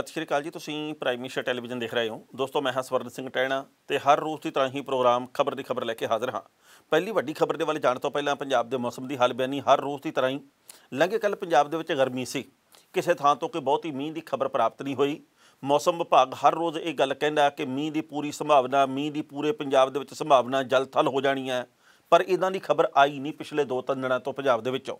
ਸਤਿ ਸ਼੍ਰੀ ਅਕਾਲ ਜੀ ਤੁਸੀਂ ਪ੍ਰਾਈਮ ਮਿਨਿਸਟਰ ਟੈਲੀਵਿਜ਼ਨ ਦੇਖ ਰਹੇ ਹੋ ਦੋਸਤੋ ਮੈਂ ਹਾਂ ਸਵਰਨ ਸਿੰਘ ਟੈਣਾ ਤੇ ਹਰ ਰੋਜ਼ ਦੀ ਤਰ੍ਹਾਂ ਹੀ ਪ੍ਰੋਗਰਾਮ ਖਬਰ ਦੀ ਖਬਰ ਲੈ ਕੇ ਹਾਜ਼ਰ ਹਾਂ ਪਹਿਲੀ ਵੱਡੀ ਖਬਰ ਦੇ ਵੱਲ ਜਾਣ ਤੋਂ ਪਹਿਲਾਂ ਪੰਜਾਬ ਦੇ ਮੌਸਮ ਦੀ ਹਾਲ ਬਿਆਨੀ ਹਰ ਰੋਜ਼ ਦੀ ਤਰ੍ਹਾਂ ਹੀ ਲੰਘੇ ਕੱਲ ਪੰਜਾਬ ਦੇ ਵਿੱਚ ਗਰਮੀ ਸੀ ਕਿਸੇ ਥਾਂ ਤੋਂ ਕੋਈ ਬਹੁਤੀ ਮੀਂਹ ਦੀ ਖਬਰ ਪ੍ਰਾਪਤ ਨਹੀਂ ਹੋਈ ਮੌਸਮ ਵਿਭਾਗ ਹਰ ਰੋਜ਼ ਇਹ ਗੱਲ ਕਹਿੰਦਾ ਕਿ ਮੀਂਹ ਦੀ ਪੂਰੀ ਸੰਭਾਵਨਾ ਮੀਂਹ ਦੀ ਪੂਰੇ ਪੰਜਾਬ ਦੇ ਵਿੱਚ ਸੰਭਾਵਨਾ ਜਲਥਲ ਹੋ ਜਾਣੀ ਹੈ ਪਰ ਇਦਾਂ ਦੀ ਖਬਰ ਆਈ ਨਹੀਂ ਪਿਛਲੇ 2-3 ਦਿਨਾਂ ਤੋਂ ਪੰਜਾਬ ਦੇ ਵਿੱਚੋਂ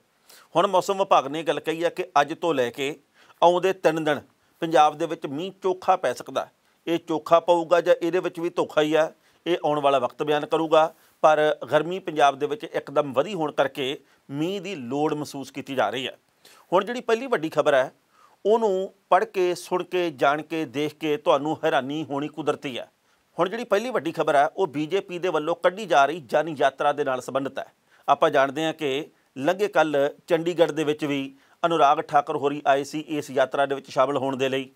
ਹੁਣ ਮੌਸਮ ਵਿਭਾਗ ਨੇ ਗੱਲ ਕਹੀ ਹੈ ਕਿ ਅੱਜ ਤੋਂ ਲੈ ਕੇ ਆਉਂਦੇ 3 ਦਿਨ ਪੰਜਾਬ ਦੇ ਵਿੱਚ ਮੀਂਹ ਚੋਖਾ ਪੈ ਸਕਦਾ ਇਹ ਚੋਖਾ ਪਊਗਾ ਜਾਂ ਇਹਦੇ ਵਿੱਚ ਵੀ ਧੋਖਾ ਹੀ ਆ ਇਹ ਆਉਣ ਵਾਲਾ ਵਕਤ ਬਿਆਨ ਕਰੂਗਾ ਪਰ ਗਰਮੀ ਪੰਜਾਬ ਦੇ ਵਿੱਚ ਇੱਕਦਮ ਵਧੀ ਹੋਣ ਕਰਕੇ ਮੀਂਹ ਦੀ ਲੋੜ ਮਹਿਸੂਸ ਕੀਤੀ ਜਾ ਰਹੀ ਹੈ ਹੁਣ ਜਿਹੜੀ ਪਹਿਲੀ ਵੱਡੀ ਖਬਰ ਹੈ ਉਹਨੂੰ ਪੜ੍ਹ ਕੇ ਸੁਣ ਕੇ ਜਾਣ ਕੇ ਦੇਖ ਕੇ ਤੁਹਾਨੂੰ ਹੈਰਾਨੀ ਹੋਣੀ ਕੁਦਰਤੀ ਹੈ ਹੁਣ ਜਿਹੜੀ ਪਹਿਲੀ ਵੱਡੀ ਖਬਰ ਹੈ ਉਹ ਬੀਜੇਪੀ ਦੇ ਵੱਲੋਂ ਕੱਢੀ ਜਾ ਰਹੀ ਜਨ ਯਾਤਰਾ ਦੇ ਨਾਲ ਸੰਬੰਧਿਤ ਹੈ ਆਪਾਂ ਜਾਣਦੇ ਹਾਂ ਕਿ ਲੰਗੇ ਕੱਲ ਚੰਡੀਗੜ੍ਹ ਦੇ ਵਿੱਚ ਵੀ ਅਨੁਰਾਗ ਠਾਕਰ ਹੋਰੀ ਆਏ ਸੀ ਇਸ ਯਾਤਰਾ ਦੇ ਵਿੱਚ ਸ਼ਾਮਲ ਹੋਣ ਦੇ ਲਈ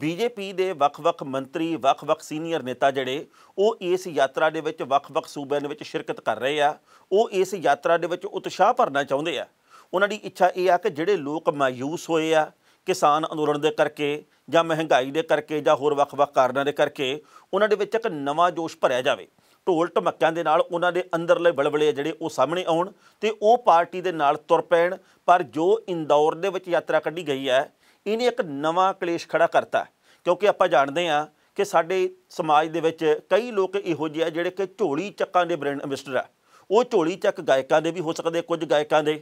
ਬੀਜੇਪੀ ਦੇ ਵੱਖ-ਵੱਖ ਮੰਤਰੀ ਵੱਖ-ਵੱਖ ਸੀਨੀਅਰ ਨੇਤਾ ਜਿਹੜੇ ਉਹ ਇਸ ਯਾਤਰਾ ਦੇ ਵਿੱਚ ਵੱਖ-ਵੱਖ ਸੂਬਿਆਂ ਦੇ ਵਿੱਚ ਸ਼ਿਰਕਤ ਕਰ ਰਹੇ ਆ ਉਹ ਇਸ ਯਾਤਰਾ ਦੇ ਵਿੱਚ ਉਤਸ਼ਾਹ ਭਰਨਾ ਚਾਹੁੰਦੇ ਆ ਉਹਨਾਂ ਦੀ ਇੱਛਾ ਇਹ ਆ ਕਿ ਜਿਹੜੇ ਲੋਕ ਮਾਯੂਸ ਹੋਏ ਆ ਕਿਸਾਨ ਅੰਦੋਲਨ ਦੇ ਕਰਕੇ ਜਾਂ ਮਹਿੰਗਾਈ ਦੇ ਕਰਕੇ ਜਾਂ ਹੋਰ ਵੱਖ-ਵੱਖ ਕਾਰਨਾਂ ਦੇ ਕਰਕੇ ਉਹਨਾਂ ਦੇ ਵਿੱਚ ਇੱਕ ਨਵਾਂ ਜੋਸ਼ ਭਰਿਆ ਜਾਵੇ ਢੋਲ ਟਮੱਕਿਆਂ ਦੇ ਨਾਲ ਉਹਨਾਂ ਦੇ ਅੰਦਰਲੇ ਬਲਬਲੇ ਜਿਹੜੇ ਉਹ ਸਾਹਮਣੇ ਆਉਣ ਤੇ ਉਹ ਪਾਰਟੀ ਦੇ ਨਾਲ ਤੁਰ ਪੈਣ ਪਰ ਜੋ ਇੰਦੌਰ ਦੇ ਵਿੱਚ ਯਾਤਰਾ ਕੱਢੀ ਗਈ ਹੈ ਇਹਨੇ ਇੱਕ ਨਵਾਂ ਕਲੇਸ਼ ਖੜਾ ਕਰਤਾ ਕਿਉਂਕਿ ਆਪਾਂ ਜਾਣਦੇ ਹਾਂ ਕਿ ਸਾਡੇ ਸਮਾਜ ਦੇ ਵਿੱਚ ਕਈ ਲੋਕ ਇਹੋ ਜਿਹੇ ਆ ਜਿਹੜੇ ਕਿ ਝੋਲੀ ਚੱਕਾਂ ਦੇ ਬ੍ਰਾਂਡ ਐਮਬੈਸਡਰ ਆ ਉਹ ਝੋਲੀ ਚੱਕ ਗਾਇਕਾਂ ਦੇ ਵੀ ਹੋ ਸਕਦੇ ਕੁਝ ਗਾਇਕਾਂ ਦੇ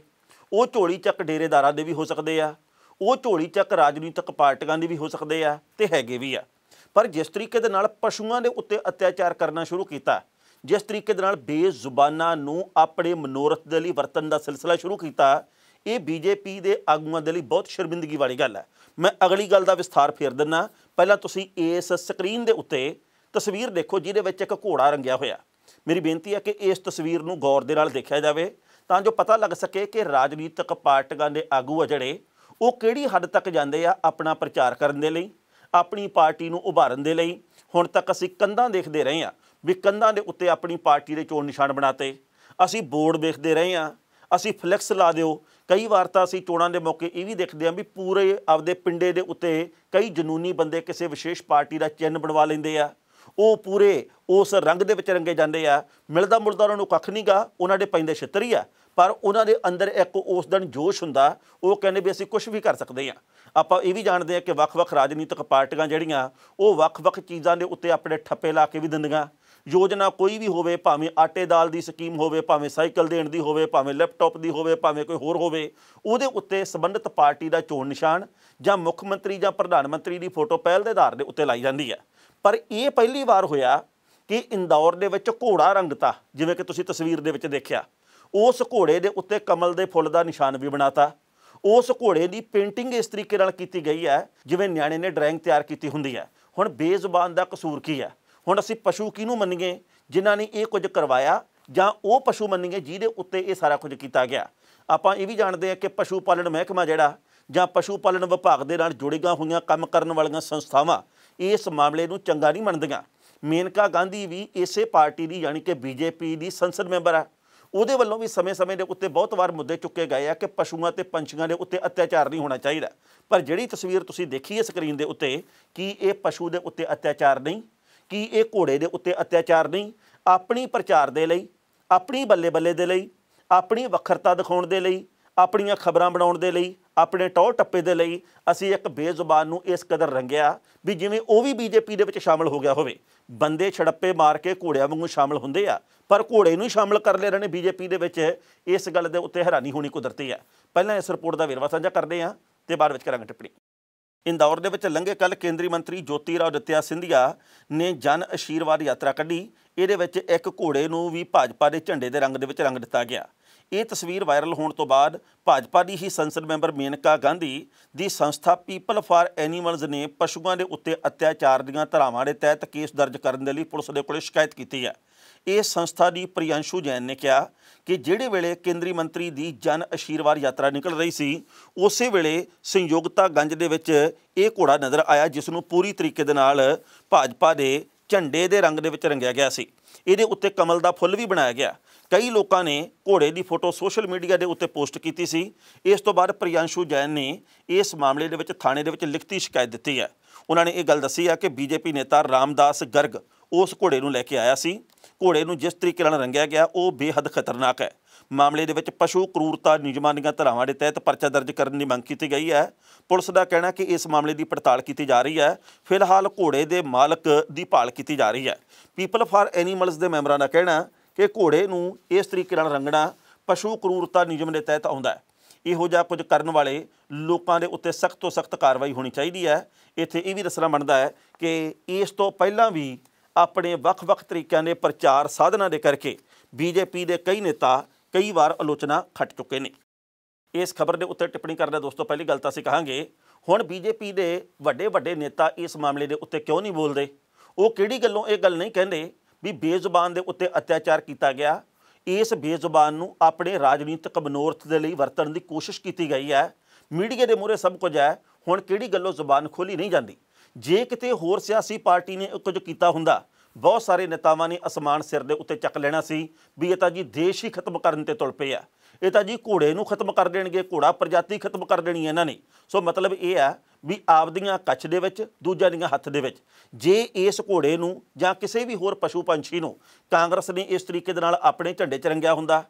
ਉਹ ਝੋਲੀ ਚੱਕ ਡੇਰੇਦਾਰਾਂ ਦੇ ਵੀ ਹੋ ਸਕਦੇ ਆ ਉਹ ਝੋਲੀ ਚੱਕ ਰਾਜਨੀਤਿਕ ਪਾਰਟੀਆਂ ਦੇ ਵੀ ਹੋ ਸਕਦੇ ਆ ਤੇ ਹੈਗੇ ਵੀ ਆ ਪਰ ਜਿਸ ਤਰੀਕੇ ਦੇ ਨਾਲ ਪਸ਼ੂਆਂ ਦੇ ਉੱਤੇ ਅਤਿਆਚਾਰ ਕਰਨਾ ਸ਼ੁਰੂ ਕੀਤਾ ਜਿਸ ਤਰੀਕੇ ਦੇ ਨਾਲ ਬੇਜ਼ੁਬਾਨਾਂ ਨੂੰ ਆਪਣੇ ਮਨੋਰਥ ਦੇ ਲਈ ਵਰਤਨ ਦਾ ਸਿਲਸਿਲਾ ਸ਼ੁਰੂ ਕੀਤਾ ਇਹ ਬੀਜੇਪੀ ਦੇ ਆਗੂਆਂ ਦੇ ਲਈ ਬਹੁਤ ਸ਼ਰਮਿੰਦਗੀ ਵਾਲੀ ਗੱਲ ਹੈ ਮੈਂ ਅਗਲੀ ਗੱਲ ਦਾ ਵਿਸਥਾਰ ਫੇਰ ਦਿੰਨਾ ਪਹਿਲਾਂ ਤੁਸੀਂ ਇਸ ਸਕਰੀਨ ਦੇ ਉੱਤੇ ਤਸਵੀਰ ਦੇਖੋ ਜਿਹਦੇ ਵਿੱਚ ਇੱਕ ਘੋੜਾ ਰੰਗਿਆ ਹੋਇਆ ਮੇਰੀ ਬੇਨਤੀ ਹੈ ਕਿ ਇਸ ਤਸਵੀਰ ਨੂੰ ਗੌਰ ਦੇ ਨਾਲ ਦੇਖਿਆ ਜਾਵੇ ਤਾਂ ਜੋ ਪਤਾ ਲੱਗ ਸਕੇ ਕਿ ਰਾਜਨੀਤਿਕ ਪਾਰਟੀਆਂ ਦੇ ਆਗੂ ਆ ਜਿਹੜੇ ਉਹ ਕਿਹੜੀ ਹੱਦ ਤੱਕ ਜਾਂਦੇ ਆ ਆਪਣਾ ਪ੍ਰਚਾਰ ਕਰਨ ਦੇ ਲਈ ਆਪਣੀ ਪਾਰਟੀ ਨੂੰ ਉਭਾਰਨ ਦੇ ਲਈ ਹੁਣ ਤੱਕ ਅਸੀਂ ਕੰਧਾਂ ਦੇਖਦੇ ਰਹੇ ਆ ਵੀ ਕੰਧਾਂ ਦੇ ਉੱਤੇ ਆਪਣੀ ਪਾਰਟੀ ਦੇ ਚੋਣ ਨਿਸ਼ਾਨ ਬਣਾਤੇ ਅਸੀਂ ਬੋਰਡ ਵੇਖਦੇ ਰਹੇ ਹਾਂ ਅਸੀਂ ਫਲੈਕਸ ਲਾ ਦਿਓ ਕਈ ਵਾਰ ਤਾਂ ਅਸੀਂ ਚੋਣਾਂ ਦੇ ਮੌਕੇ ਇਹ ਵੀ ਦੇਖਦੇ ਹਾਂ ਵੀ ਪੂਰੇ ਆਪਦੇ ਪਿੰਡੇ ਦੇ ਉੱਤੇ ਕਈ ਜਨੂਨੀ ਬੰਦੇ ਕਿਸੇ ਵਿਸ਼ੇਸ਼ ਪਾਰਟੀ ਦਾ ਚਿੰਨ ਬਣਵਾ ਲੈਂਦੇ ਆ ਉਹ ਪੂਰੇ ਉਸ ਰੰਗ ਦੇ ਵਿੱਚ ਰੰਗੇ ਜਾਂਦੇ ਆ ਮਿਲਦਾ ਮੁਲਦਾ ਉਹਨਾਂ ਨੂੰ ਕੱਖ ਨਹੀਂਗਾ ਉਹਨਾਂ ਦੇ ਪੈਂਦੇ ਛਿੱਤਰ ਹੀ ਆ ਪਰ ਉਹਨਾਂ ਦੇ ਅੰਦਰ ਇੱਕ ਉਸ ਦਿਨ ਜੋਸ਼ ਹੁੰਦਾ ਉਹ ਕਹਿੰਦੇ ਵੀ ਅਸੀਂ ਕੁਝ ਵੀ ਕਰ ਸਕਦੇ ਆ ਆਪਾਂ ਇਹ ਵੀ ਜਾਣਦੇ ਆ ਕਿ ਵੱਖ-ਵੱਖ ਰਾਜਨੀਤਿਕ ਪਾਰਟੀਆਂ ਜਿਹੜੀਆਂ ਉਹ ਵੱਖ-ਵੱਖ ਚੀਜ਼ਾਂ ਦੇ ਉੱਤੇ ਆਪਣੇ ਠੱਪੇ ਲਾ ਕੇ ਵੀ ਦਿੰਦੀਆਂ ਯੋਜਨਾ ਕੋਈ ਵੀ ਹੋਵੇ ਭਾਵੇਂ ਆਟੇ ਦਾਲ ਦੀ ਸਕੀਮ ਹੋਵੇ ਭਾਵੇਂ ਸਾਈਕਲ ਦੇਣ ਦੀ ਹੋਵੇ ਭਾਵੇਂ ਲੈਪਟਾਪ ਦੀ ਹੋਵੇ ਭਾਵੇਂ ਕੋਈ ਹੋਰ ਹੋਵੇ ਉਹਦੇ ਉੱਤੇ ਸੰਬੰਧਿਤ ਪਾਰਟੀ ਦਾ ਚੋਣ ਨਿਸ਼ਾਨ ਜਾਂ ਮੁੱਖ ਮੰਤਰੀ ਜਾਂ ਪ੍ਰਧਾਨ ਮੰਤਰੀ ਦੀ ਫੋਟੋ ਪਹਿਲ ਦੇ ਆਧਾਰ ਦੇ ਉੱਤੇ ਲਾਈ ਜਾਂਦੀ ਹੈ ਪਰ ਇਹ ਪਹਿਲੀ ਵਾਰ ਹੋਇਆ ਕਿ ਇੰਦੌਰ ਦੇ ਵਿੱਚ ਘੋੜਾ ਰੰਗਤਾ ਜਿਵੇਂ ਕਿ ਤੁਸੀਂ ਤਸਵੀਰ ਦੇ ਵਿੱਚ ਦੇਖਿਆ ਉਸ ਘੋੜੇ ਦੇ ਉੱਤੇ ਕਮਲ ਦੇ ਫੁੱਲ ਦਾ ਨਿਸ਼ਾਨ ਵੀ ਬਣਾਤਾ ਉਸ ਘੋੜੇ ਦੀ ਪੇਂਟਿੰਗ ਇਸ ਤਰੀਕੇ ਨਾਲ ਕੀਤੀ ਗਈ ਹੈ ਜਿਵੇਂ ਨਿਆਣੇ ਨੇ ਡਰਾਇੰਗ ਤਿਆਰ ਕੀਤੀ ਹੁੰਦੀ ਹੈ ਹੁਣ ਬੇਜ਼ੁਬਾਨ ਦਾ ਕਸੂਰ ਕੀ ਹੈ ਹੁਣ ਅਸੀਂ ਪਸ਼ੂ ਕਿਹਨੂੰ ਮੰਨੀਏ ਜਿਨ੍ਹਾਂ ਨੇ ਇਹ ਕੁਝ ਕਰਵਾਇਆ ਜਾਂ ਉਹ ਪਸ਼ੂ ਮੰਨੀਏ ਜਿਹਦੇ ਉੱਤੇ ਇਹ ਸਾਰਾ ਕੁਝ ਕੀਤਾ ਗਿਆ ਆਪਾਂ ਇਹ ਵੀ ਜਾਣਦੇ ਆ ਕਿ ਪਸ਼ੂ ਪਾਲਣ ਮਹਿਕਮਾ ਜਿਹੜਾ ਜਾਂ ਪਸ਼ੂ ਪਾਲਣ ਵਿਭਾਗ ਦੇ ਨਾਲ ਜੁੜੀਆਂ ਹੋਈਆਂ ਕੰਮ ਕਰਨ ਵਾਲੀਆਂ ਸੰਸਥਾਵਾਂ ਇਸ ਮਾਮਲੇ ਨੂੰ ਚੰਗਾ ਨਹੀਂ ਮੰਨਦੀਆਂ ਮੇਨਕਾ ਗਾਂਧੀ ਵੀ ਇਸੇ ਪਾਰਟੀ ਦੀ ਯਾਨੀ ਕਿ ਬੀਜੇਪੀ ਦੀ ਸੰਸਦ ਮੈਂਬਰ ਆ ਉਹਦੇ ਵੱਲੋਂ ਵੀ ਸਮੇਂ-ਸਮੇਂ ਦੇ ਉੱਤੇ ਬਹੁਤ ਵਾਰ ਮੁੱਦੇ ਚੁੱਕੇ ਗਏ ਆ ਕਿ ਪਸ਼ੂਆਂ ਤੇ ਪੰਛੀਆਂ ਦੇ ਉੱਤੇ ਅਤਿਆਚਾਰ ਨਹੀਂ ਹੋਣਾ ਚਾਹੀਦਾ ਪਰ ਜਿਹੜੀ ਤਸਵੀਰ ਤੁਸੀਂ ਦੇਖੀ ਹੈ ਸਕਰੀਨ ਦੇ ਉੱਤੇ ਕੀ ਇਹ ਪਸ਼ੂ ਦੇ ਉੱਤੇ ਅਤਿਆਚਾਰ ਨਹੀਂ ਕਿ ਇਹ ਘੋੜੇ ਦੇ ਉੱਤੇ ਅਤਿਆਚਾਰ ਨਹੀਂ ਆਪਣੀ ਪ੍ਰਚਾਰ ਦੇ ਲਈ ਆਪਣੀ ਬੱਲੇ ਬੱਲੇ ਦੇ ਲਈ ਆਪਣੀ ਵੱਖਰਤਾ ਦਿਖਾਉਣ ਦੇ ਲਈ ਆਪਣੀਆਂ ਖਬਰਾਂ ਬਣਾਉਣ ਦੇ ਲਈ ਆਪਣੇ ਟੌਰ ਟੱਪੇ ਦੇ ਲਈ ਅਸੀਂ ਇੱਕ ਬੇਜ਼ੁਬਾਨ ਨੂੰ ਇਸ ਕਦਰ ਰੰਗਿਆ ਵੀ ਜਿਵੇਂ ਉਹ ਵੀ ਬੀਜੇਪੀ ਦੇ ਵਿੱਚ ਸ਼ਾਮਲ ਹੋ ਗਿਆ ਹੋਵੇ ਬੰਦੇ ਛੜੱਪੇ ਮਾਰ ਕੇ ਘੋੜਿਆਂ ਵਾਂਗੂ ਸ਼ਾਮਲ ਹੁੰਦੇ ਆ ਪਰ ਘੋੜੇ ਨੂੰ ਸ਼ਾਮਲ ਕਰ ਲੈ ਰਹੇ ਨੇ ਬੀਜੇਪੀ ਦੇ ਵਿੱਚ ਇਸ ਗੱਲ ਦੇ ਉੱਤੇ ਹੈਰਾਨੀ ਹੋਣੀ ਕੁਦਰਤੀ ਆ ਪਹਿਲਾਂ ਇਸ ਰਿਪੋਰਟ ਦਾ ਵੇਰਵਾ ਸਾਂਝਾ ਕਰਦੇ ਆ ਤੇ ਬਾਅਦ ਵਿੱਚ ਕਰਾਂਗੇ ਟਿੱਪਣੀ ਇੰਦੌਰ ਦੇ ਵਿੱਚ ਲੰਘੇ ਕੱਲ ਕੇਂਦਰੀ ਮੰਤਰੀ ਜੋਤੀ ਰਾਓ ਦਿੱਤਿਆ ਸਿੰਧੀਆ ਨੇ ਜਨ ਅਸ਼ੀਰਵਾਦ ਯਾਤਰਾ ਕੱਢੀ ਇਹਦੇ ਵਿੱਚ ਇੱਕ ਘੋੜੇ ਨੂੰ ਵੀ ਭਾਜਪਾ ਦੇ ਝੰਡੇ ਦੇ ਰੰਗ ਦੇ ਵਿੱਚ ਰੰਗ ਦਿੱਤਾ ਗਿਆ ਇਹ ਤਸਵੀਰ ਵਾਇਰਲ ਹੋਣ ਤੋਂ ਬਾਅਦ ਭਾਜਪਾ ਦੀ ਹੀ ਸੰਸਦ ਮੈਂਬਰ ਮੇਨਕਾ ਗਾਂਧੀ ਦੀ ਸੰਸਥਾ ਪੀਪਲ ਫਾਰ ਐਨੀਮਲਸ ਨੇ ਪਸ਼ੂਆਂ ਦੇ ਉੱਤੇ ਅਤਿਆਚਾਰ ਦੀਆਂ ਧਾਰਾਵਾਂ ਦੇ ਤਹਿਤ ਕੇਸ ਦਰਜ ਕਰਨ ਦੇ ਲਈ ਪੁਲਿਸ ਦੇ ਕੋਲ ਸ਼ਿਕਾਇਤ ਕੀਤੀ ਹੈ ਇਸ ਸੰਸਥਾ ਦੀ ਪ੍ਰਿਯੰਸ਼ੂ ਜੈਨ ਨੇ ਕਿਹਾ ਕਿ ਜਿਹੜੇ ਵੇਲੇ ਕੇਂਦਰੀ ਮੰਤਰੀ ਦੀ ਜਨ ਅਸ਼ੀਰਵਾਦ ਯਾਤਰਾ ਨਿਕਲ ਰਹੀ ਸੀ ਉਸੇ ਵੇਲੇ ਸੰਯੋਗਤਾ ਗੰਜ ਦੇ ਵਿੱਚ ਇਹ ਘੋੜਾ ਨਜ਼ਰ ਆਇਆ ਜਿਸ ਨੂੰ ਪੂਰੀ ਤਰੀਕੇ ਦੇ ਨਾਲ ਭਾਜਪਾ ਦੇ ਝੰਡੇ ਦੇ ਰੰਗ ਦੇ ਵਿੱਚ ਰੰਗਿਆ ਗਿਆ ਸੀ ਇਹਦੇ ਉੱਤੇ ਕਮਲ ਦਾ ਫੁੱਲ ਵੀ ਬਣਾਇਆ ਗਿਆ ਕਈ ਲੋਕਾਂ ਨੇ ਘੋੜੇ ਦੀ ਫੋਟੋ ਸੋਸ਼ਲ ਮੀਡੀਆ ਦੇ ਉੱਤੇ ਪੋਸਟ ਕੀਤੀ ਸੀ ਇਸ ਤੋਂ ਬਾਅਦ ਪ੍ਰਿਯਾਂਸ਼ੂ ਜੈਨ ਨੇ ਇਸ ਮਾਮਲੇ ਦੇ ਵਿੱਚ ਥਾਣੇ ਦੇ ਵਿੱਚ ਲਿਖਤੀ ਸ਼ਿਕਾਇਤ ਦਿੱਤੀ ਹੈ ਉਹਨਾਂ ਨੇ ਇਹ ਗੱਲ ਦੱਸੀ ਹੈ ਕਿ ਬੀਜੇਪੀ ਨੇਤਾ ਰਾਮਦਾਸ ਗਰਗ ਉਸ ਘੋੜੇ ਨੂੰ ਲੈ ਕੇ ਆਇਆ ਸੀ ਘੋੜੇ ਨੂੰ ਜਿਸ ਤਰੀਕੇ ਨਾਲ ਰੰਗਿਆ ਗਿਆ ਉਹ ਬੇਹੱਦ ਖਤਰਨਾਕ ਹੈ ਮਾਮਲੇ ਦੇ ਵਿੱਚ ਪਸ਼ੂ ਕਰੂਰਤਾ ਨਿਯਮਾਂ ਦੀਆਂ ਧਾਰਾਵਾਂ ਦੇ ਤਹਿਤ ਪਰਚਾ ਦਰਜ ਕਰਨ ਦੀ ਮੰਗ ਕੀਤੀ ਗਈ ਹੈ ਪੁਲਿਸ ਦਾ ਕਹਿਣਾ ਕਿ ਇਸ ਮਾਮਲੇ ਦੀ ਪੜਤਾਲ ਕੀਤੀ ਜਾ ਰਹੀ ਹੈ ਫਿਲਹਾਲ ਘੋੜੇ ਦੇ ਮਾਲਕ ਦੀ ਭਾਲ ਕੀਤੀ ਜਾ ਰਹੀ ਹੈ ਪੀਪਲ ਫਾਰ ਐਨੀਮਲਸ ਦੇ ਮੈਂਬਰਾਂ ਦਾ ਕਹਿਣਾ ਕਿ ਘੋੜੇ ਨੂੰ ਇਸ ਤਰੀਕੇ ਨਾਲ ਰੰਗਣਾ ਪਸ਼ੂ ਕਰੂਰਤਾ ਨਿਯਮ ਦੇ ਤਹਿਤ ਆਉਂਦਾ ਹੈ ਇਹੋ ਜਿਹਾ ਕੁਝ ਕਰਨ ਵਾਲੇ ਲੋਕਾਂ ਦੇ ਉੱਤੇ ਸਖਤ ਤੋਂ ਸਖਤ ਕਾਰਵਾਈ ਹੋਣੀ ਚਾਹੀਦੀ ਹੈ ਇੱਥੇ ਇਹ ਵੀ ਦੱਸਣਾ ਬਣਦਾ ਹੈ ਕਿ ਇਸ ਤੋਂ ਪਹਿਲਾਂ ਵੀ ਆਪਣੇ ਵੱਖ-ਵੱਖ ਤਰੀਕਿਆਂ ਦੇ ਪ੍ਰਚਾਰ ਸਾਧਨਾਂ ਦੇ ਕਰਕੇ ਬੀਜੇਪੀ ਦੇ ਕਈ ਨੇਤਾ ਕਈ ਵਾਰ ਆਲੋਚਨਾ ਖੱਟ ਚੁੱਕੇ ਨੇ ਇਸ ਖਬਰ ਦੇ ਉੱਤੇ ਟਿੱਪਣੀ ਕਰਦਾ ਦੋਸਤੋ ਪਹਿਲੀ ਗੱਲ ਤਾਂ ਅਸੀਂ ਕਹਾਂਗੇ ਹੁਣ ਬੀਜੇਪੀ ਦੇ ਵੱਡੇ ਵੱਡੇ ਨੇਤਾ ਇਸ ਮਾਮਲੇ ਦੇ ਉੱਤੇ ਕਿਉਂ ਨਹੀਂ ਬੋਲਦੇ ਉਹ ਕਿਹੜੀ ਗੱਲੋਂ ਇਹ ਗੱਲ ਨਹੀਂ ਕਹਿੰਦੇ ਵੀ ਬੇਜ਼ੁਬਾਨ ਦੇ ਉੱਤੇ ਅਤਿਆਚਾਰ ਕੀਤਾ ਗਿਆ ਇਸ ਬੇਜ਼ੁਬਾਨ ਨੂੰ ਆਪਣੇ ਰਾਜਨੀਤਿਕ ਬਨੋਰਥ ਦੇ ਲਈ ਵਰਤਣ ਦੀ ਕੋਸ਼ਿਸ਼ ਕੀਤੀ ਗਈ ਹੈ ਮੀਡੀਆ ਦੇ ਮੂਹਰੇ ਸਭ ਕੁਝ ਹੈ ਹੁਣ ਕਿਹੜੀ ਗੱਲੋਂ ਜ਼ੁਬਾਨ ਖੋਲੀ ਨਹੀਂ ਜਾਂਦੀ ਜੇ ਕਿਤੇ ਹੋਰ ਸਿਆਸੀ ਪਾਰਟੀ ਨੇ ਕੁਝ ਕੀਤਾ ਹੁੰਦਾ ਬਹੁਤ ਸਾਰੇ ਨੇਤਾਵਾਂ ਨੇ ਅਸਮਾਨ ਸਿਰ ਦੇ ਉੱਤੇ ਚੱਕ ਲੈਣਾ ਸੀ ਵੀ ਇਹ ਤਾਂ ਜੀ ਦੇਸ਼ ਹੀ ਖਤਮ ਕਰਨ ਤੇ ਤੁਲ ਪਏ ਆ ਇਹ ਤਾਂ ਜੀ ਘੋੜੇ ਨੂੰ ਖਤਮ ਕਰ ਦੇਣਗੇ ਘੋੜਾ ਪ੍ਰਜਾਤੀ ਖਤਮ ਕਰ ਦੇਣੀ ਹੈ ਇਹਨਾਂ ਨੇ ਸੋ ਮਤਲਬ ਇਹ ਆ ਵੀ ਆਪਦੀਆਂ ਕੱਚ ਦੇ ਵਿੱਚ ਦੂਜਿਆਂ ਦੀਆਂ ਹੱਥ ਦੇ ਵਿੱਚ ਜੇ ਇਸ ਘੋੜੇ ਨੂੰ ਜਾਂ ਕਿਸੇ ਵੀ ਹੋਰ ਪਸ਼ੂ ਪੰਛੀ ਨੂੰ ਕਾਂਗਰਸ ਨੇ ਇਸ ਤਰੀਕੇ ਦੇ ਨਾਲ ਆਪਣੇ ਝੰਡੇ 'ਚ ਰੰਗਿਆ ਹੁੰਦਾ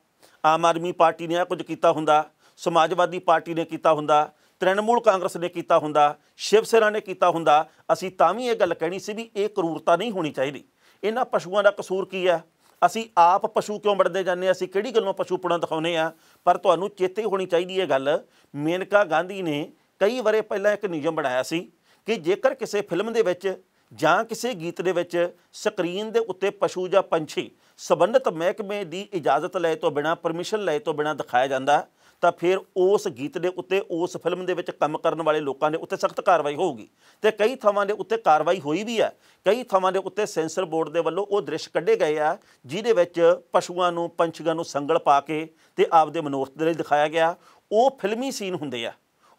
ਆਮ ਆਦਮੀ ਪਾਰਟੀ ਨੇ ਆ ਕੁਝ ਕੀਤਾ ਹੁੰਦਾ ਸਮਾਜਵਾਦੀ ਪਾਰਟੀ ਨੇ ਕੀਤਾ ਹੁੰਦਾ ਤ੍ਰਿਣਮੂਲ ਕਾਂਗਰਸ ਨੇ ਕੀਤਾ ਹੁੰਦਾ ਸ਼ਿਵ ਸੇਨਾ ਨੇ ਕੀਤਾ ਹੁੰਦਾ ਅਸੀਂ ਤਾਂ ਵੀ ਇਹ ਗੱਲ ਕਹਿਣੀ ਸੀ ਵੀ ਇਹ ਕਰੂਰਤਾ ਨਹੀਂ ਹੋਣੀ ਚਾਹੀਦੀ ਇਹਨਾਂ ਪਸ਼ੂਆਂ ਦਾ ਕਸੂਰ ਕੀ ਹੈ ਅਸੀਂ ਆਪ ਪਸ਼ੂ ਕਿਉਂ ਬੜਦੇ ਜਾਂਦੇ ਅਸੀਂ ਕਿਹੜੀ ਗੱਲੋਂ ਪਸ਼ੂ ਪੁਣਾ ਦਿਖਾਉਨੇ ਆ ਪਰ ਤੁਹਾਨੂੰ ਚੇਤੇ ਹੋਣੀ ਚਾਹੀਦੀ ਇਹ ਗੱਲ ਮੇਨਕਾ ਗਾਂਧੀ ਨੇ ਕਈ ਵਾਰੇ ਪਹਿਲਾਂ ਇੱਕ ਨਿਯਮ ਬਣਾਇਆ ਸੀ ਕਿ ਜੇਕਰ ਕਿਸੇ ਫਿਲਮ ਦੇ ਵਿੱਚ ਜਾਂ ਕਿਸੇ ਗੀਤ ਦੇ ਵਿੱਚ ਸਕਰੀਨ ਦੇ ਉੱਤੇ ਪਸ਼ੂ ਜਾਂ ਪੰਛੀ ਸਬੰਧਤ ਮਹਿਕਮੇ ਦੀ ਇਜਾਜ਼ਤ ਲਏ ਤੋਂ ਬਿਨਾ ਪਰਮਿਸ਼ਨ ਲਏ ਤੋਂ ਬਿਨਾ ਦਿਖਾਇਆ ਜਾਂਦਾ ਤਾਂ ਫਿਰ ਉਸ ਗੀਤ ਦੇ ਉੱਤੇ ਉਸ ਫਿਲਮ ਦੇ ਵਿੱਚ ਕੰਮ ਕਰਨ ਵਾਲੇ ਲੋਕਾਂ ਦੇ ਉੱਤੇ ਸਖਤ ਕਾਰਵਾਈ ਹੋਊਗੀ ਤੇ ਕਈ ਥਾਵਾਂ ਦੇ ਉੱਤੇ ਕਾਰਵਾਈ ਹੋਈ ਵੀ ਹੈ ਕਈ ਥਾਵਾਂ ਦੇ ਉੱਤੇ ਸੈਂਸਰ ਬੋਰਡ ਦੇ ਵੱਲੋਂ ਉਹ ਦ੍ਰਿਸ਼ ਕੱਢੇ ਗਏ ਆ ਜਿਹਦੇ ਵਿੱਚ ਪਸ਼ੂਆਂ ਨੂੰ ਪੰਛੀਆਂ ਨੂੰ ਸੰਗਲ ਪਾ ਕੇ ਤੇ ਆਪਦੇ ਮਨੋਰਥ ਦੇ ਲਈ ਦਿਖਾਇਆ ਗਿਆ ਉਹ ਫਿਲਮੀ ਸੀਨ ਹੁੰਦੇ ਆ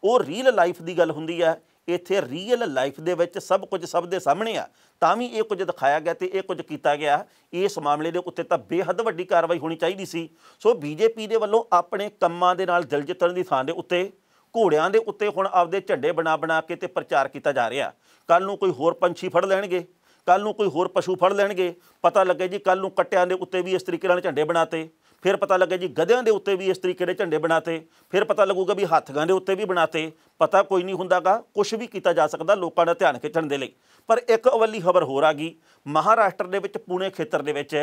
ਉਹ ਰੀਅਲ ਲਾਈਫ ਦੀ ਗੱਲ ਹੁੰਦੀ ਆ ਇੱਥੇ ਰੀਅਲ ਲਾਈਫ ਦੇ ਵਿੱਚ ਸਭ ਕੁਝ ਸਭ ਦੇ ਸਾਹਮਣੇ ਆ ਤਾਂ ਵੀ ਇਹ ਕੁਝ ਦਿਖਾਇਆ ਗਿਆ ਤੇ ਇਹ ਕੁਝ ਕੀਤਾ ਗਿਆ ਇਸ ਮਾਮਲੇ ਦੇ ਉੱਤੇ ਤਾਂ ਬੇਹੱਦ ਵੱਡੀ ਕਾਰਵਾਈ ਹੋਣੀ ਚਾਹੀਦੀ ਸੀ ਸੋ ਬੀਜੇਪੀ ਦੇ ਵੱਲੋਂ ਆਪਣੇ ਕੰਮਾਂ ਦੇ ਨਾਲ ਦਿਲ ਜਿੱਤਣ ਦੀ ਥਾਂ ਦੇ ਉੱਤੇ ਘੋੜਿਆਂ ਦੇ ਉੱਤੇ ਹੁਣ ਆਪਦੇ ਝੰਡੇ ਬਣਾ ਬਣਾ ਕੇ ਤੇ ਪ੍ਰਚਾਰ ਕੀਤਾ ਜਾ ਰਿਹਾ ਕੱਲ ਨੂੰ ਕੋਈ ਹੋਰ ਪੰਛੀ ਫੜ ਲੈਣਗੇ ਕੱਲ ਨੂੰ ਕੋਈ ਹੋਰ ਪਸ਼ੂ ਫੜ ਲੈਣਗੇ ਪਤਾ ਲੱਗੇ ਜੀ ਕੱਲ ਨੂੰ ਕਟਿਆਂ ਦੇ ਉੱਤੇ ਵੀ ਇਸ ਤਰੀਕੇ ਨਾਲ ਝੰਡੇ ਬਣਾਤੇ ਫਿਰ ਪਤਾ ਲੱਗੇ ਜੀ ਗਧਿਆਂ ਦੇ ਉੱਤੇ ਵੀ ਇਸ ਤਰੀਕੇ ਦੇ ਝੰਡੇ ਬਣਾਤੇ ਫਿਰ ਪਤਾ ਲੱਗੂਗਾ ਵੀ ਹੱਥਗਾਂ ਦੇ ਉੱਤੇ ਵੀ ਬਣਾਤੇ ਪਤਾ ਕੋਈ ਨਹੀਂ ਹੁੰਦਾਗਾ ਕੁਝ ਵੀ ਕੀਤਾ ਜਾ ਸਕਦਾ ਲੋਕਾਂ ਦਾ ਧਿਆਨ ਖਿੱਚਣ ਦੇ ਲਈ ਪਰ ਇੱਕ ਅਵੱਲੀ ਖਬਰ ਹੋਰ ਆ ਗਈ ਮਹਾਰਾਸ਼ਟਰ ਦੇ ਵਿੱਚ ਪੂਨੇ ਖੇਤਰ ਦੇ ਵਿੱਚ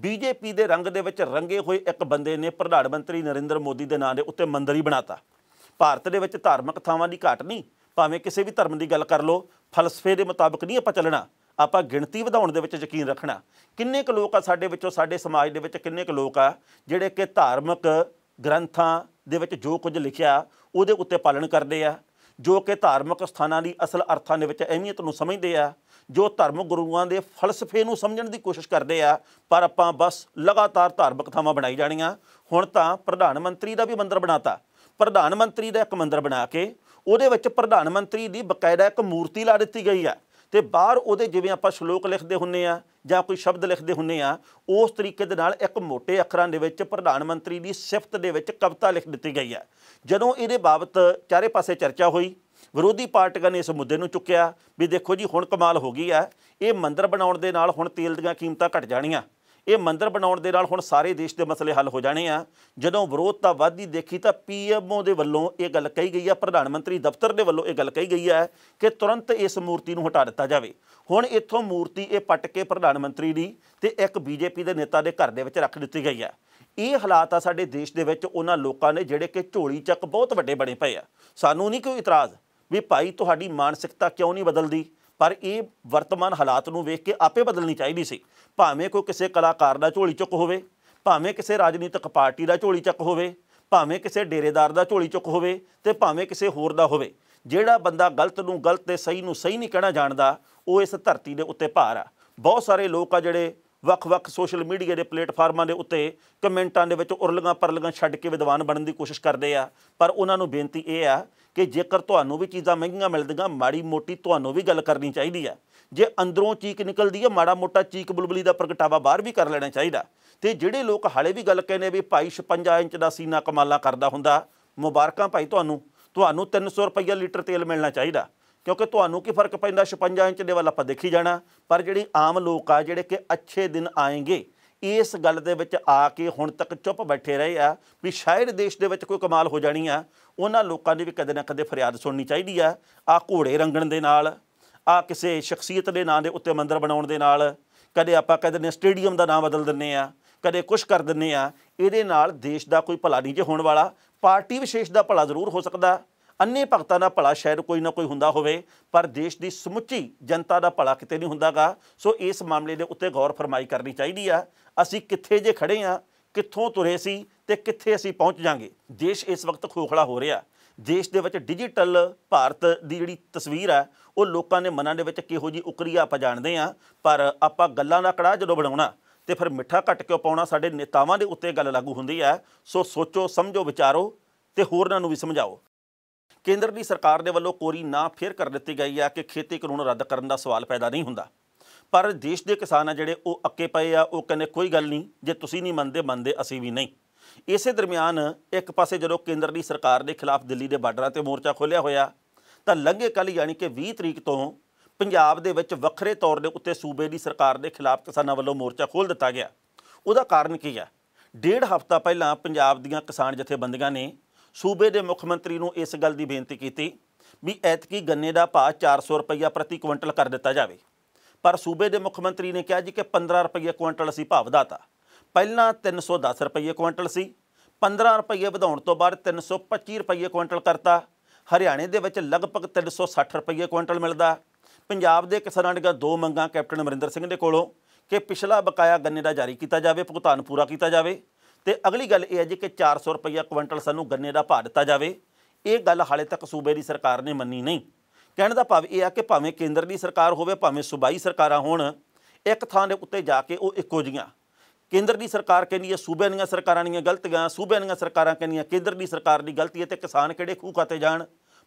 ਬੀਜੇਪੀ ਦੇ ਰੰਗ ਦੇ ਵਿੱਚ ਰੰਗੇ ਹੋਏ ਇੱਕ ਬੰਦੇ ਨੇ ਪ੍ਰਧਾਨ ਮੰਤਰੀ ਨਰਿੰਦਰ ਮੋਦੀ ਦੇ ਨਾਂ ਦੇ ਉੱਤੇ ਮੰਦਰ ਹੀ ਬਣਾਤਾ ਭਾਰਤ ਦੇ ਵਿੱਚ ਧਾਰਮਿਕ ਥਾਵਾਂ ਦੀ ਘਾਟ ਨਹੀਂ ਭਾਵੇਂ ਕਿਸੇ ਵੀ ਧਰਮ ਦੀ ਗੱਲ ਕਰ ਲੋ ਫਲਸਫੇ ਦੇ ਮੁਤਾਬਕ ਨਹੀਂ ਆਪਾਂ ਚੱਲਣਾ ਆਪਾਂ ਗਿਣਤੀ ਵਧਾਉਣ ਦੇ ਵਿੱਚ ਯਕੀਨ ਰੱਖਣਾ ਕਿੰਨੇ ਕੁ ਲੋਕ ਆ ਸਾਡੇ ਵਿੱਚੋਂ ਸਾਡੇ ਸਮਾਜ ਦੇ ਵਿੱਚ ਕਿੰਨੇ ਕੁ ਲੋਕ ਆ ਜਿਹੜੇ ਕਿ ਧਾਰਮਿਕ ਗ੍ਰੰਥਾਂ ਦੇ ਵਿੱਚ ਜੋ ਕੁਝ ਲਿਖਿਆ ਉਹਦੇ ਉੱਤੇ ਪਾਲਣ ਕਰਦੇ ਆ ਜੋ ਕਿ ਧਾਰਮਿਕ ਸਥਾਨਾਂ ਦੀ ਅਸਲ ਅਰਥਾਂ ਦੇ ਵਿੱਚ ਅਹਿਮੀਅਤ ਨੂੰ ਸਮਝਦੇ ਆ ਜੋ ਧਰਮ ਗੁਰੂਆਂ ਦੇ ਫਲਸਫੇ ਨੂੰ ਸਮਝਣ ਦੀ ਕੋਸ਼ਿਸ਼ ਕਰਦੇ ਆ ਪਰ ਆਪਾਂ ਬਸ ਲਗਾਤਾਰ ਧਾਰਮਿਕ ਥਾਵਾਂ ਬਣਾਈ ਜਾਣੀਆਂ ਹੁਣ ਤਾਂ ਪ੍ਰਧਾਨ ਮੰਤਰੀ ਦਾ ਵੀ ਮੰਦਰ ਬਣਾਤਾ ਪ੍ਰਧਾਨ ਮੰਤਰੀ ਦਾ ਇੱਕ ਮੰਦਰ ਬਣਾ ਕੇ ਉਹਦੇ ਵਿੱਚ ਪ੍ਰਧਾਨ ਮੰਤਰੀ ਦੀ ਬਕਾਇਦਾ ਇੱਕ ਮੂਰਤੀ ਲਾ ਦਿੱਤੀ ਗਈ ਆ ਤੇ ਬਾਹਰ ਉਹਦੇ ਜਿਵੇਂ ਆਪਾਂ ਸ਼ਲੋਕ ਲਿਖਦੇ ਹੁੰਨੇ ਆ ਜਾਂ ਕੋਈ ਸ਼ਬਦ ਲਿਖਦੇ ਹੁੰਨੇ ਆ ਉਸ ਤਰੀਕੇ ਦੇ ਨਾਲ ਇੱਕ ਮੋٹے ਅੱਖਰਾਂ ਦੇ ਵਿੱਚ ਪ੍ਰਧਾਨ ਮੰਤਰੀ ਦੀ ਸਿਫਤ ਦੇ ਵਿੱਚ ਕਵਿਤਾ ਲਿਖ ਦਿੱਤੀ ਗਈ ਹੈ ਜਦੋਂ ਇਹਦੇ ਬਾਬਤ ਚਾਰੇ ਪਾਸੇ ਚਰਚਾ ਹੋਈ ਵਿਰੋਧੀ ਪਾਰਟੀਆਂ ਨੇ ਇਸ ਮੁੱਦੇ ਨੂੰ ਚੁੱਕਿਆ ਵੀ ਦੇਖੋ ਜੀ ਹੁਣ ਕਮਾਲ ਹੋ ਗਈ ਹੈ ਇਹ ਮੰਦਰ ਬਣਾਉਣ ਦੇ ਨਾਲ ਹੁਣ ਤੇਲ ਦੀਆਂ ਕੀਮਤਾਂ ਘਟ ਜਾਣੀਆਂ ਇਹ ਮੰਦਰ ਬਣਾਉਣ ਦੇ ਨਾਲ ਹੁਣ ਸਾਰੇ ਦੇਸ਼ ਦੇ ਮਸਲੇ ਹੱਲ ਹੋ ਜਾਣੇ ਆ ਜਦੋਂ ਵਿਰੋਧ ਤਾਂ ਵਾਧੀ ਦੇਖੀ ਤਾਂ ਪੀਐਮਓ ਦੇ ਵੱਲੋਂ ਇਹ ਗੱਲ ਕਹੀ ਗਈ ਆ ਪ੍ਰਧਾਨ ਮੰਤਰੀ ਦਫ਼ਤਰ ਦੇ ਵੱਲੋਂ ਇਹ ਗੱਲ ਕਹੀ ਗਈ ਆ ਕਿ ਤੁਰੰਤ ਇਸ ਮੂਰਤੀ ਨੂੰ ਹਟਾ ਦਿੱਤਾ ਜਾਵੇ ਹੁਣ ਇੱਥੋਂ ਮੂਰਤੀ ਇਹ ਪਟ ਕੇ ਪ੍ਰਧਾਨ ਮੰਤਰੀ ਦੀ ਤੇ ਇੱਕ ਬੀਜੇਪੀ ਦੇ ਨੇਤਾ ਦੇ ਘਰ ਦੇ ਵਿੱਚ ਰੱਖ ਦਿੱਤੀ ਗਈ ਆ ਇਹ ਹਾਲਾਤ ਆ ਸਾਡੇ ਦੇਸ਼ ਦੇ ਵਿੱਚ ਉਹਨਾਂ ਲੋਕਾਂ ਨੇ ਜਿਹੜੇ ਕਿ ਝੋਲੀ ਚੱਕ ਬਹੁਤ ਵੱਡੇ ਬਣੇ ਪਏ ਆ ਸਾਨੂੰ ਨਹੀਂ ਕੋਈ ਇਤਰਾਜ਼ ਵੀ ਭਾਈ ਤੁਹਾਡੀ ਮਾਨਸਿਕਤਾ ਕਿਉਂ ਨਹੀਂ ਬਦਲਦੀ ਪਰ ਇਹ ਵਰਤਮਾਨ ਹਾਲਾਤ ਨੂੰ ਵੇਖ ਕੇ ਆਪੇ ਬਦਲਣੀ ਚਾਹੀਦੀ ਸੀ ਭਾਵੇਂ ਕੋਈ ਕਿਸੇ ਕਲਾਕਾਰ ਦਾ ਝੋਲੀ ਚੁੱਕ ਹੋਵੇ ਭਾਵੇਂ ਕਿਸੇ ਰਾਜਨੀਤਿਕ ਪਾਰਟੀ ਦਾ ਝੋਲੀ ਚੱਕ ਹੋਵੇ ਭਾਵੇਂ ਕਿਸੇ ਡੇਰੇਦਾਰ ਦਾ ਝੋਲੀ ਚੁੱਕ ਹੋਵੇ ਤੇ ਭਾਵੇਂ ਕਿਸੇ ਹੋਰ ਦਾ ਹੋਵੇ ਜਿਹੜਾ ਬੰਦਾ ਗਲਤ ਨੂੰ ਗਲਤ ਤੇ ਸਹੀ ਨੂੰ ਸਹੀ ਨਹੀਂ ਕਹਿਣਾ ਜਾਣਦਾ ਉਹ ਇਸ ਧਰਤੀ ਦੇ ਉੱਤੇ ਭਾਰ ਆ ਬਹੁਤ ਸਾਰੇ ਲੋਕ ਆ ਜਿਹੜੇ ਵੱਖ-ਵੱਖ ਸੋਸ਼ਲ ਮੀਡੀਆ ਦੇ ਪਲੇਟਫਾਰਮਾਂ ਦੇ ਉੱਤੇ ਕਮੈਂਟਾਂ ਦੇ ਵਿੱਚ ਉਰਲੀਆਂ ਪਰਲੀਆਂ ਛੱਡ ਕੇ ਵਿਦਵਾਨ ਬਣਨ ਦੀ ਕੋਸ਼ਿਸ਼ ਕਰਦੇ ਆ ਪਰ ਉਹਨਾਂ ਨੂੰ ਬੇਨਤੀ ਇਹ ਆ ਕਿ ਜੇਕਰ ਤੁਹਾਨੂੰ ਵੀ ਚੀਜ਼ਾਂ ਮਹਿੰਗੀਆਂ ਮਿਲਦੀਆਂ ਮਾੜੀ ਮੋਟੀ ਤੁਹਾਨੂੰ ਵੀ ਗੱਲ ਕਰਨੀ ਚਾਹੀਦੀ ਆ ਜੇ ਅੰਦਰੋਂ ਚੀਕ ਨਿਕਲਦੀ ਹੈ ਮਾੜਾ ਮੋਟਾ ਚੀਕ ਬੁਲਬੁਲੀ ਦਾ ਪ੍ਰਗਟਾਵਾ ਬਾਹਰ ਵੀ ਕਰ ਲੈਣਾ ਚਾਹੀਦਾ ਤੇ ਜਿਹੜੇ ਲੋਕ ਹਾਲੇ ਵੀ ਗੱਲ ਕਹਿੰਦੇ ਵੀ ਭਾਈ 56 ਇੰਚ ਦਾ ਸੀਨਾ ਕਮਾਲਾ ਕਰਦਾ ਹੁੰਦਾ ਮੁਬਾਰਕਾਂ ਭਾਈ ਤੁਹਾਨੂੰ ਤੁਹਾਨੂੰ 300 ਰੁਪਏ ਲੀਟਰ ਤੇਲ ਮਿਲਣਾ ਚਾਹੀਦਾ ਕਿਉਂਕਿ ਤੁਹਾਨੂੰ ਕੀ ਫਰਕ ਪੈਂਦਾ 56 ਇੰਚ ਦੇ ਵੱਲ ਆਪਾਂ ਦੇਖੀ ਜਾਣਾ ਪਰ ਜਿਹੜੀ ਆਮ ਲੋਕ ਆ ਜਿਹੜੇ ਕਿ ਅੱਛੇ ਦਿਨ ਆਏਗੇ ਇਸ ਗੱਲ ਦੇ ਵਿੱਚ ਆ ਕੇ ਹੁਣ ਤੱਕ ਚੁੱਪ ਬੈਠੇ ਰਹੇ ਆ ਵੀ ਸ਼ਾਇਦ ਦੇਸ਼ ਦੇ ਵਿੱਚ ਕੋਈ ਕਮਾਲ ਹੋ ਜਾਣੀ ਆ ਉਹਨਾਂ ਲੋਕਾਂ ਦੀ ਵੀ ਕਦੇ ਨਾ ਕਦੇ ਫਰਿਆਦ ਸੁਣਨੀ ਚਾਹੀਦੀ ਆ ਆ ਘੋੜੇ ਰੰਗਣ ਦੇ ਨਾਲ ਆ ਕਿਸੇ ਸ਼ਖਸੀਅਤ ਦੇ ਨਾਂ ਦੇ ਉੱਤੇ ਮੰਦਰ ਬਣਾਉਣ ਦੇ ਨਾਲ ਕਦੇ ਆਪਾਂ ਕਹਿੰਦੇ ਨੇ ਸਟੇਡੀਅਮ ਦਾ ਨਾਮ ਬਦਲ ਦਿੰਨੇ ਆ ਕਦੇ ਕੁਝ ਕਰ ਦਿੰਨੇ ਆ ਇਹਦੇ ਨਾਲ ਦੇਸ਼ ਦਾ ਕੋਈ ਭਲਾ ਨਹੀਂ ਜੇ ਹੋਣ ਵਾਲਾ ਪਾਰਟੀ ਵਿਸ਼ੇਸ਼ ਦਾ ਭਲਾ ਜ਼ਰੂਰ ਹੋ ਸਕਦਾ ਅੰਨੇ ਭਗਤਾਂ ਦਾ ਭਲਾ ਸ਼ਾਇਦ ਕੋਈ ਨਾ ਕੋਈ ਹੁੰਦਾ ਹੋਵੇ ਪਰ ਦੇਸ਼ ਦੀ ਸਮੁੱਚੀ ਜਨਤਾ ਦਾ ਭਲਾ ਕਿਤੇ ਨਹੀਂ ਹੁੰਦਾਗਾ ਸੋ ਇਸ ਮਾਮਲੇ ਦੇ ਉੱਤੇ ਗੌਰ ਫਰਮਾਈ ਕਰਨੀ ਚਾਹੀਦੀ ਆ ਅਸੀਂ ਕਿੱਥੇ ਜੇ ਖੜੇ ਆ ਕਿੱਥੋਂ ਤੁਰੇ ਸੀ ਤੇ ਕਿੱਥੇ ਅਸੀਂ ਪਹੁੰਚ ਜਾਾਂਗੇ ਦੇਸ਼ ਇਸ ਵਕਤ ਖੋਖਲਾ ਹੋ ਰਿਹਾ ਦੇਸ਼ ਦੇ ਵਿੱਚ ਡਿਜੀਟਲ ਭਾਰਤ ਦੀ ਜਿਹੜੀ ਤਸਵੀਰ ਹੈ ਉਹ ਲੋਕਾਂ ਦੇ ਮਨਾਂ ਦੇ ਵਿੱਚ ਕਿਹੋ ਜੀ ਉਕਰੀ ਆਪਾਂ ਜਾਣਦੇ ਆ ਪਰ ਆਪਾਂ ਗੱਲਾਂ ਦਾ ਕੜਾ ਜਦੋਂ ਬਣਾਉਣਾ ਤੇ ਫਿਰ ਮਿੱਠਾ ਘਟ ਕੇ ਪਾਉਣਾ ਸਾਡੇ ਨੇਤਾਵਾਂ ਦੇ ਉੱਤੇ ਗੱਲ ਲਾਗੂ ਹੁੰਦੀ ਹੈ ਸੋ ਸੋਚੋ ਸਮਝੋ ਵਿਚਾਰੋ ਤੇ ਹੋਰਨਾਂ ਨੂੰ ਵੀ ਸਮਝਾਓ ਕੇਂਦਰ ਦੀ ਸਰਕਾਰ ਦੇ ਵੱਲੋਂ ਕੋਰੀ ਨਾ ਫੇਰ ਕਰ ਦਿੱਤੀ ਗਈ ਹੈ ਕਿ ਖੇਤੀ ਕਾਨੂੰਨ ਰੱਦ ਕਰਨ ਦਾ ਸਵਾਲ ਪੈਦਾ ਨਹੀਂ ਹੁੰਦਾ ਪਰ ਦੇਸ਼ ਦੇ ਕਿਸਾਨ ਆ ਜਿਹੜੇ ਉਹ ਅੱਕੇ ਪਏ ਆ ਉਹ ਕਹਿੰਦੇ ਕੋਈ ਗੱਲ ਨਹੀਂ ਜੇ ਤੁਸੀਂ ਨਹੀਂ ਮੰਨਦੇ ਮੰਨਦੇ ਅਸੀਂ ਵੀ ਨਹੀਂ ਇਸੇ ਦਰਮਿਆਨ ਇੱਕ ਪਾਸੇ ਜਦੋਂ ਕੇਂਦਰ ਦੀ ਸਰਕਾਰ ਦੇ ਖਿਲਾਫ ਦਿੱਲੀ ਦੇ ਬਾਰਡਰਾਂ ਤੇ ਮੋਰਚਾ ਖੋਲਿਆ ਹੋਇਆ ਤਾਂ ਲੰਘੇ ਕੱਲ ਯਾਨੀ ਕਿ 20 ਤਰੀਕ ਤੋਂ ਪੰਜਾਬ ਦੇ ਵਿੱਚ ਵੱਖਰੇ ਤੌਰ ਦੇ ਉੱਤੇ ਸੂਬੇ ਦੀ ਸਰਕਾਰ ਦੇ ਖਿਲਾਫ ਕਿਸਾਨਾਂ ਵੱਲੋਂ ਮੋਰਚਾ ਖੋਲ ਦਿੱਤਾ ਗਿਆ ਉਹਦਾ ਕਾਰਨ ਕੀ ਹੈ ਡੇਢ ਹਫ਼ਤਾ ਪਹਿਲਾਂ ਪੰਜਾਬ ਦੀਆਂ ਕਿਸਾਨ ਜਥੇਬੰਦੀਆਂ ਨੇ ਸੂਬੇ ਦੇ ਮੁੱਖ ਮੰਤਰੀ ਨੂੰ ਇਸ ਗੱਲ ਦੀ ਬੇਨਤੀ ਕੀਤੀ ਵੀ ਐਤਕੀ ਗੰਨੇ ਦਾ ਭਾਅ 400 ਰੁਪਈਆ ਪ੍ਰਤੀ ਕੁਇੰਟਲ ਕਰ ਦਿੱਤਾ ਜਾਵੇ ਪਰ ਸੂਬੇ ਦੇ ਮੁੱਖ ਮੰਤਰੀ ਨੇ ਕਿਹਾ ਜੀ ਕਿ 15 ਰੁਪਈਆ ਕੁਇੰਟਲ ਅਸੀਂ ਭਾਅ ਵਧਾਤਾ ਪਹਿਲਾਂ 310 ਰੁਪਏ ਕੁਇੰਟਲ ਸੀ 15 ਰੁਪਏ ਵਧਾਉਣ ਤੋਂ ਬਾਅਦ 325 ਰੁਪਏ ਕੁਇੰਟਲ ਕਰਤਾ ਹਰਿਆਣੇ ਦੇ ਵਿੱਚ ਲਗਭਗ 360 ਰੁਪਏ ਕੁਇੰਟਲ ਮਿਲਦਾ ਪੰਜਾਬ ਦੇ ਕਿਸਾਨਾਂ ਦੇ ਦੋ ਮੰਗਾਂ ਕੈਪਟਨ ਅਮਰਿੰਦਰ ਸਿੰਘ ਦੇ ਕੋਲੋਂ ਕਿ ਪਿਛਲਾ ਬਕਾਇਆ ਗੰਨੇ ਦਾ ਜਾਰੀ ਕੀਤਾ ਜਾਵੇ ਭੁਗਤਾਨ ਪੂਰਾ ਕੀਤਾ ਜਾਵੇ ਤੇ ਅਗਲੀ ਗੱਲ ਇਹ ਹੈ ਜੀ ਕਿ 400 ਰੁਪਏ ਕੁਇੰਟਲ ਸਾਨੂੰ ਗੰਨੇ ਦਾ ਭਾਅ ਦਿੱਤਾ ਜਾਵੇ ਇਹ ਗੱਲ ਹਾਲੇ ਤੱਕ ਸੂਬੇ ਦੀ ਸਰਕਾਰ ਨੇ ਮੰਨੀ ਨਹੀਂ ਕਹਿਣ ਦਾ ਭਾਵ ਇਹ ਆ ਕਿ ਭਾਵੇਂ ਕੇਂਦਰ ਦੀ ਸਰਕਾਰ ਹੋਵੇ ਭਾਵੇਂ ਸੂਬਾਈ ਸਰਕਾਰਾਂ ਹੋਣ ਇੱਕ ਥਾਂ ਦੇ ਉੱਤੇ ਜਾ ਕੇ ਉਹ ਇੱਕੋ ਜੀਆਂ ਕੇਂਦਰ ਦੀ ਸਰਕਾਰ ਕਹਿੰਦੀ ਹੈ ਸੂਬਿਆਂ ਦੀਆਂ ਸਰਕਾਰਾਂ ਦੀਆਂ ਗਲਤੀਆਂ ਸੂਬਿਆਂ ਦੀਆਂ ਸਰਕਾਰਾਂ ਕਹਿੰਦੀਆਂ ਕੇਂਦਰ ਦੀ ਸਰਕਾਰ ਦੀ ਗਲਤੀ ਹੈ ਤੇ ਕਿਸਾਨ ਕਿਹੜੇ ਖੂਹ ਖਾਤੇ ਜਾਣ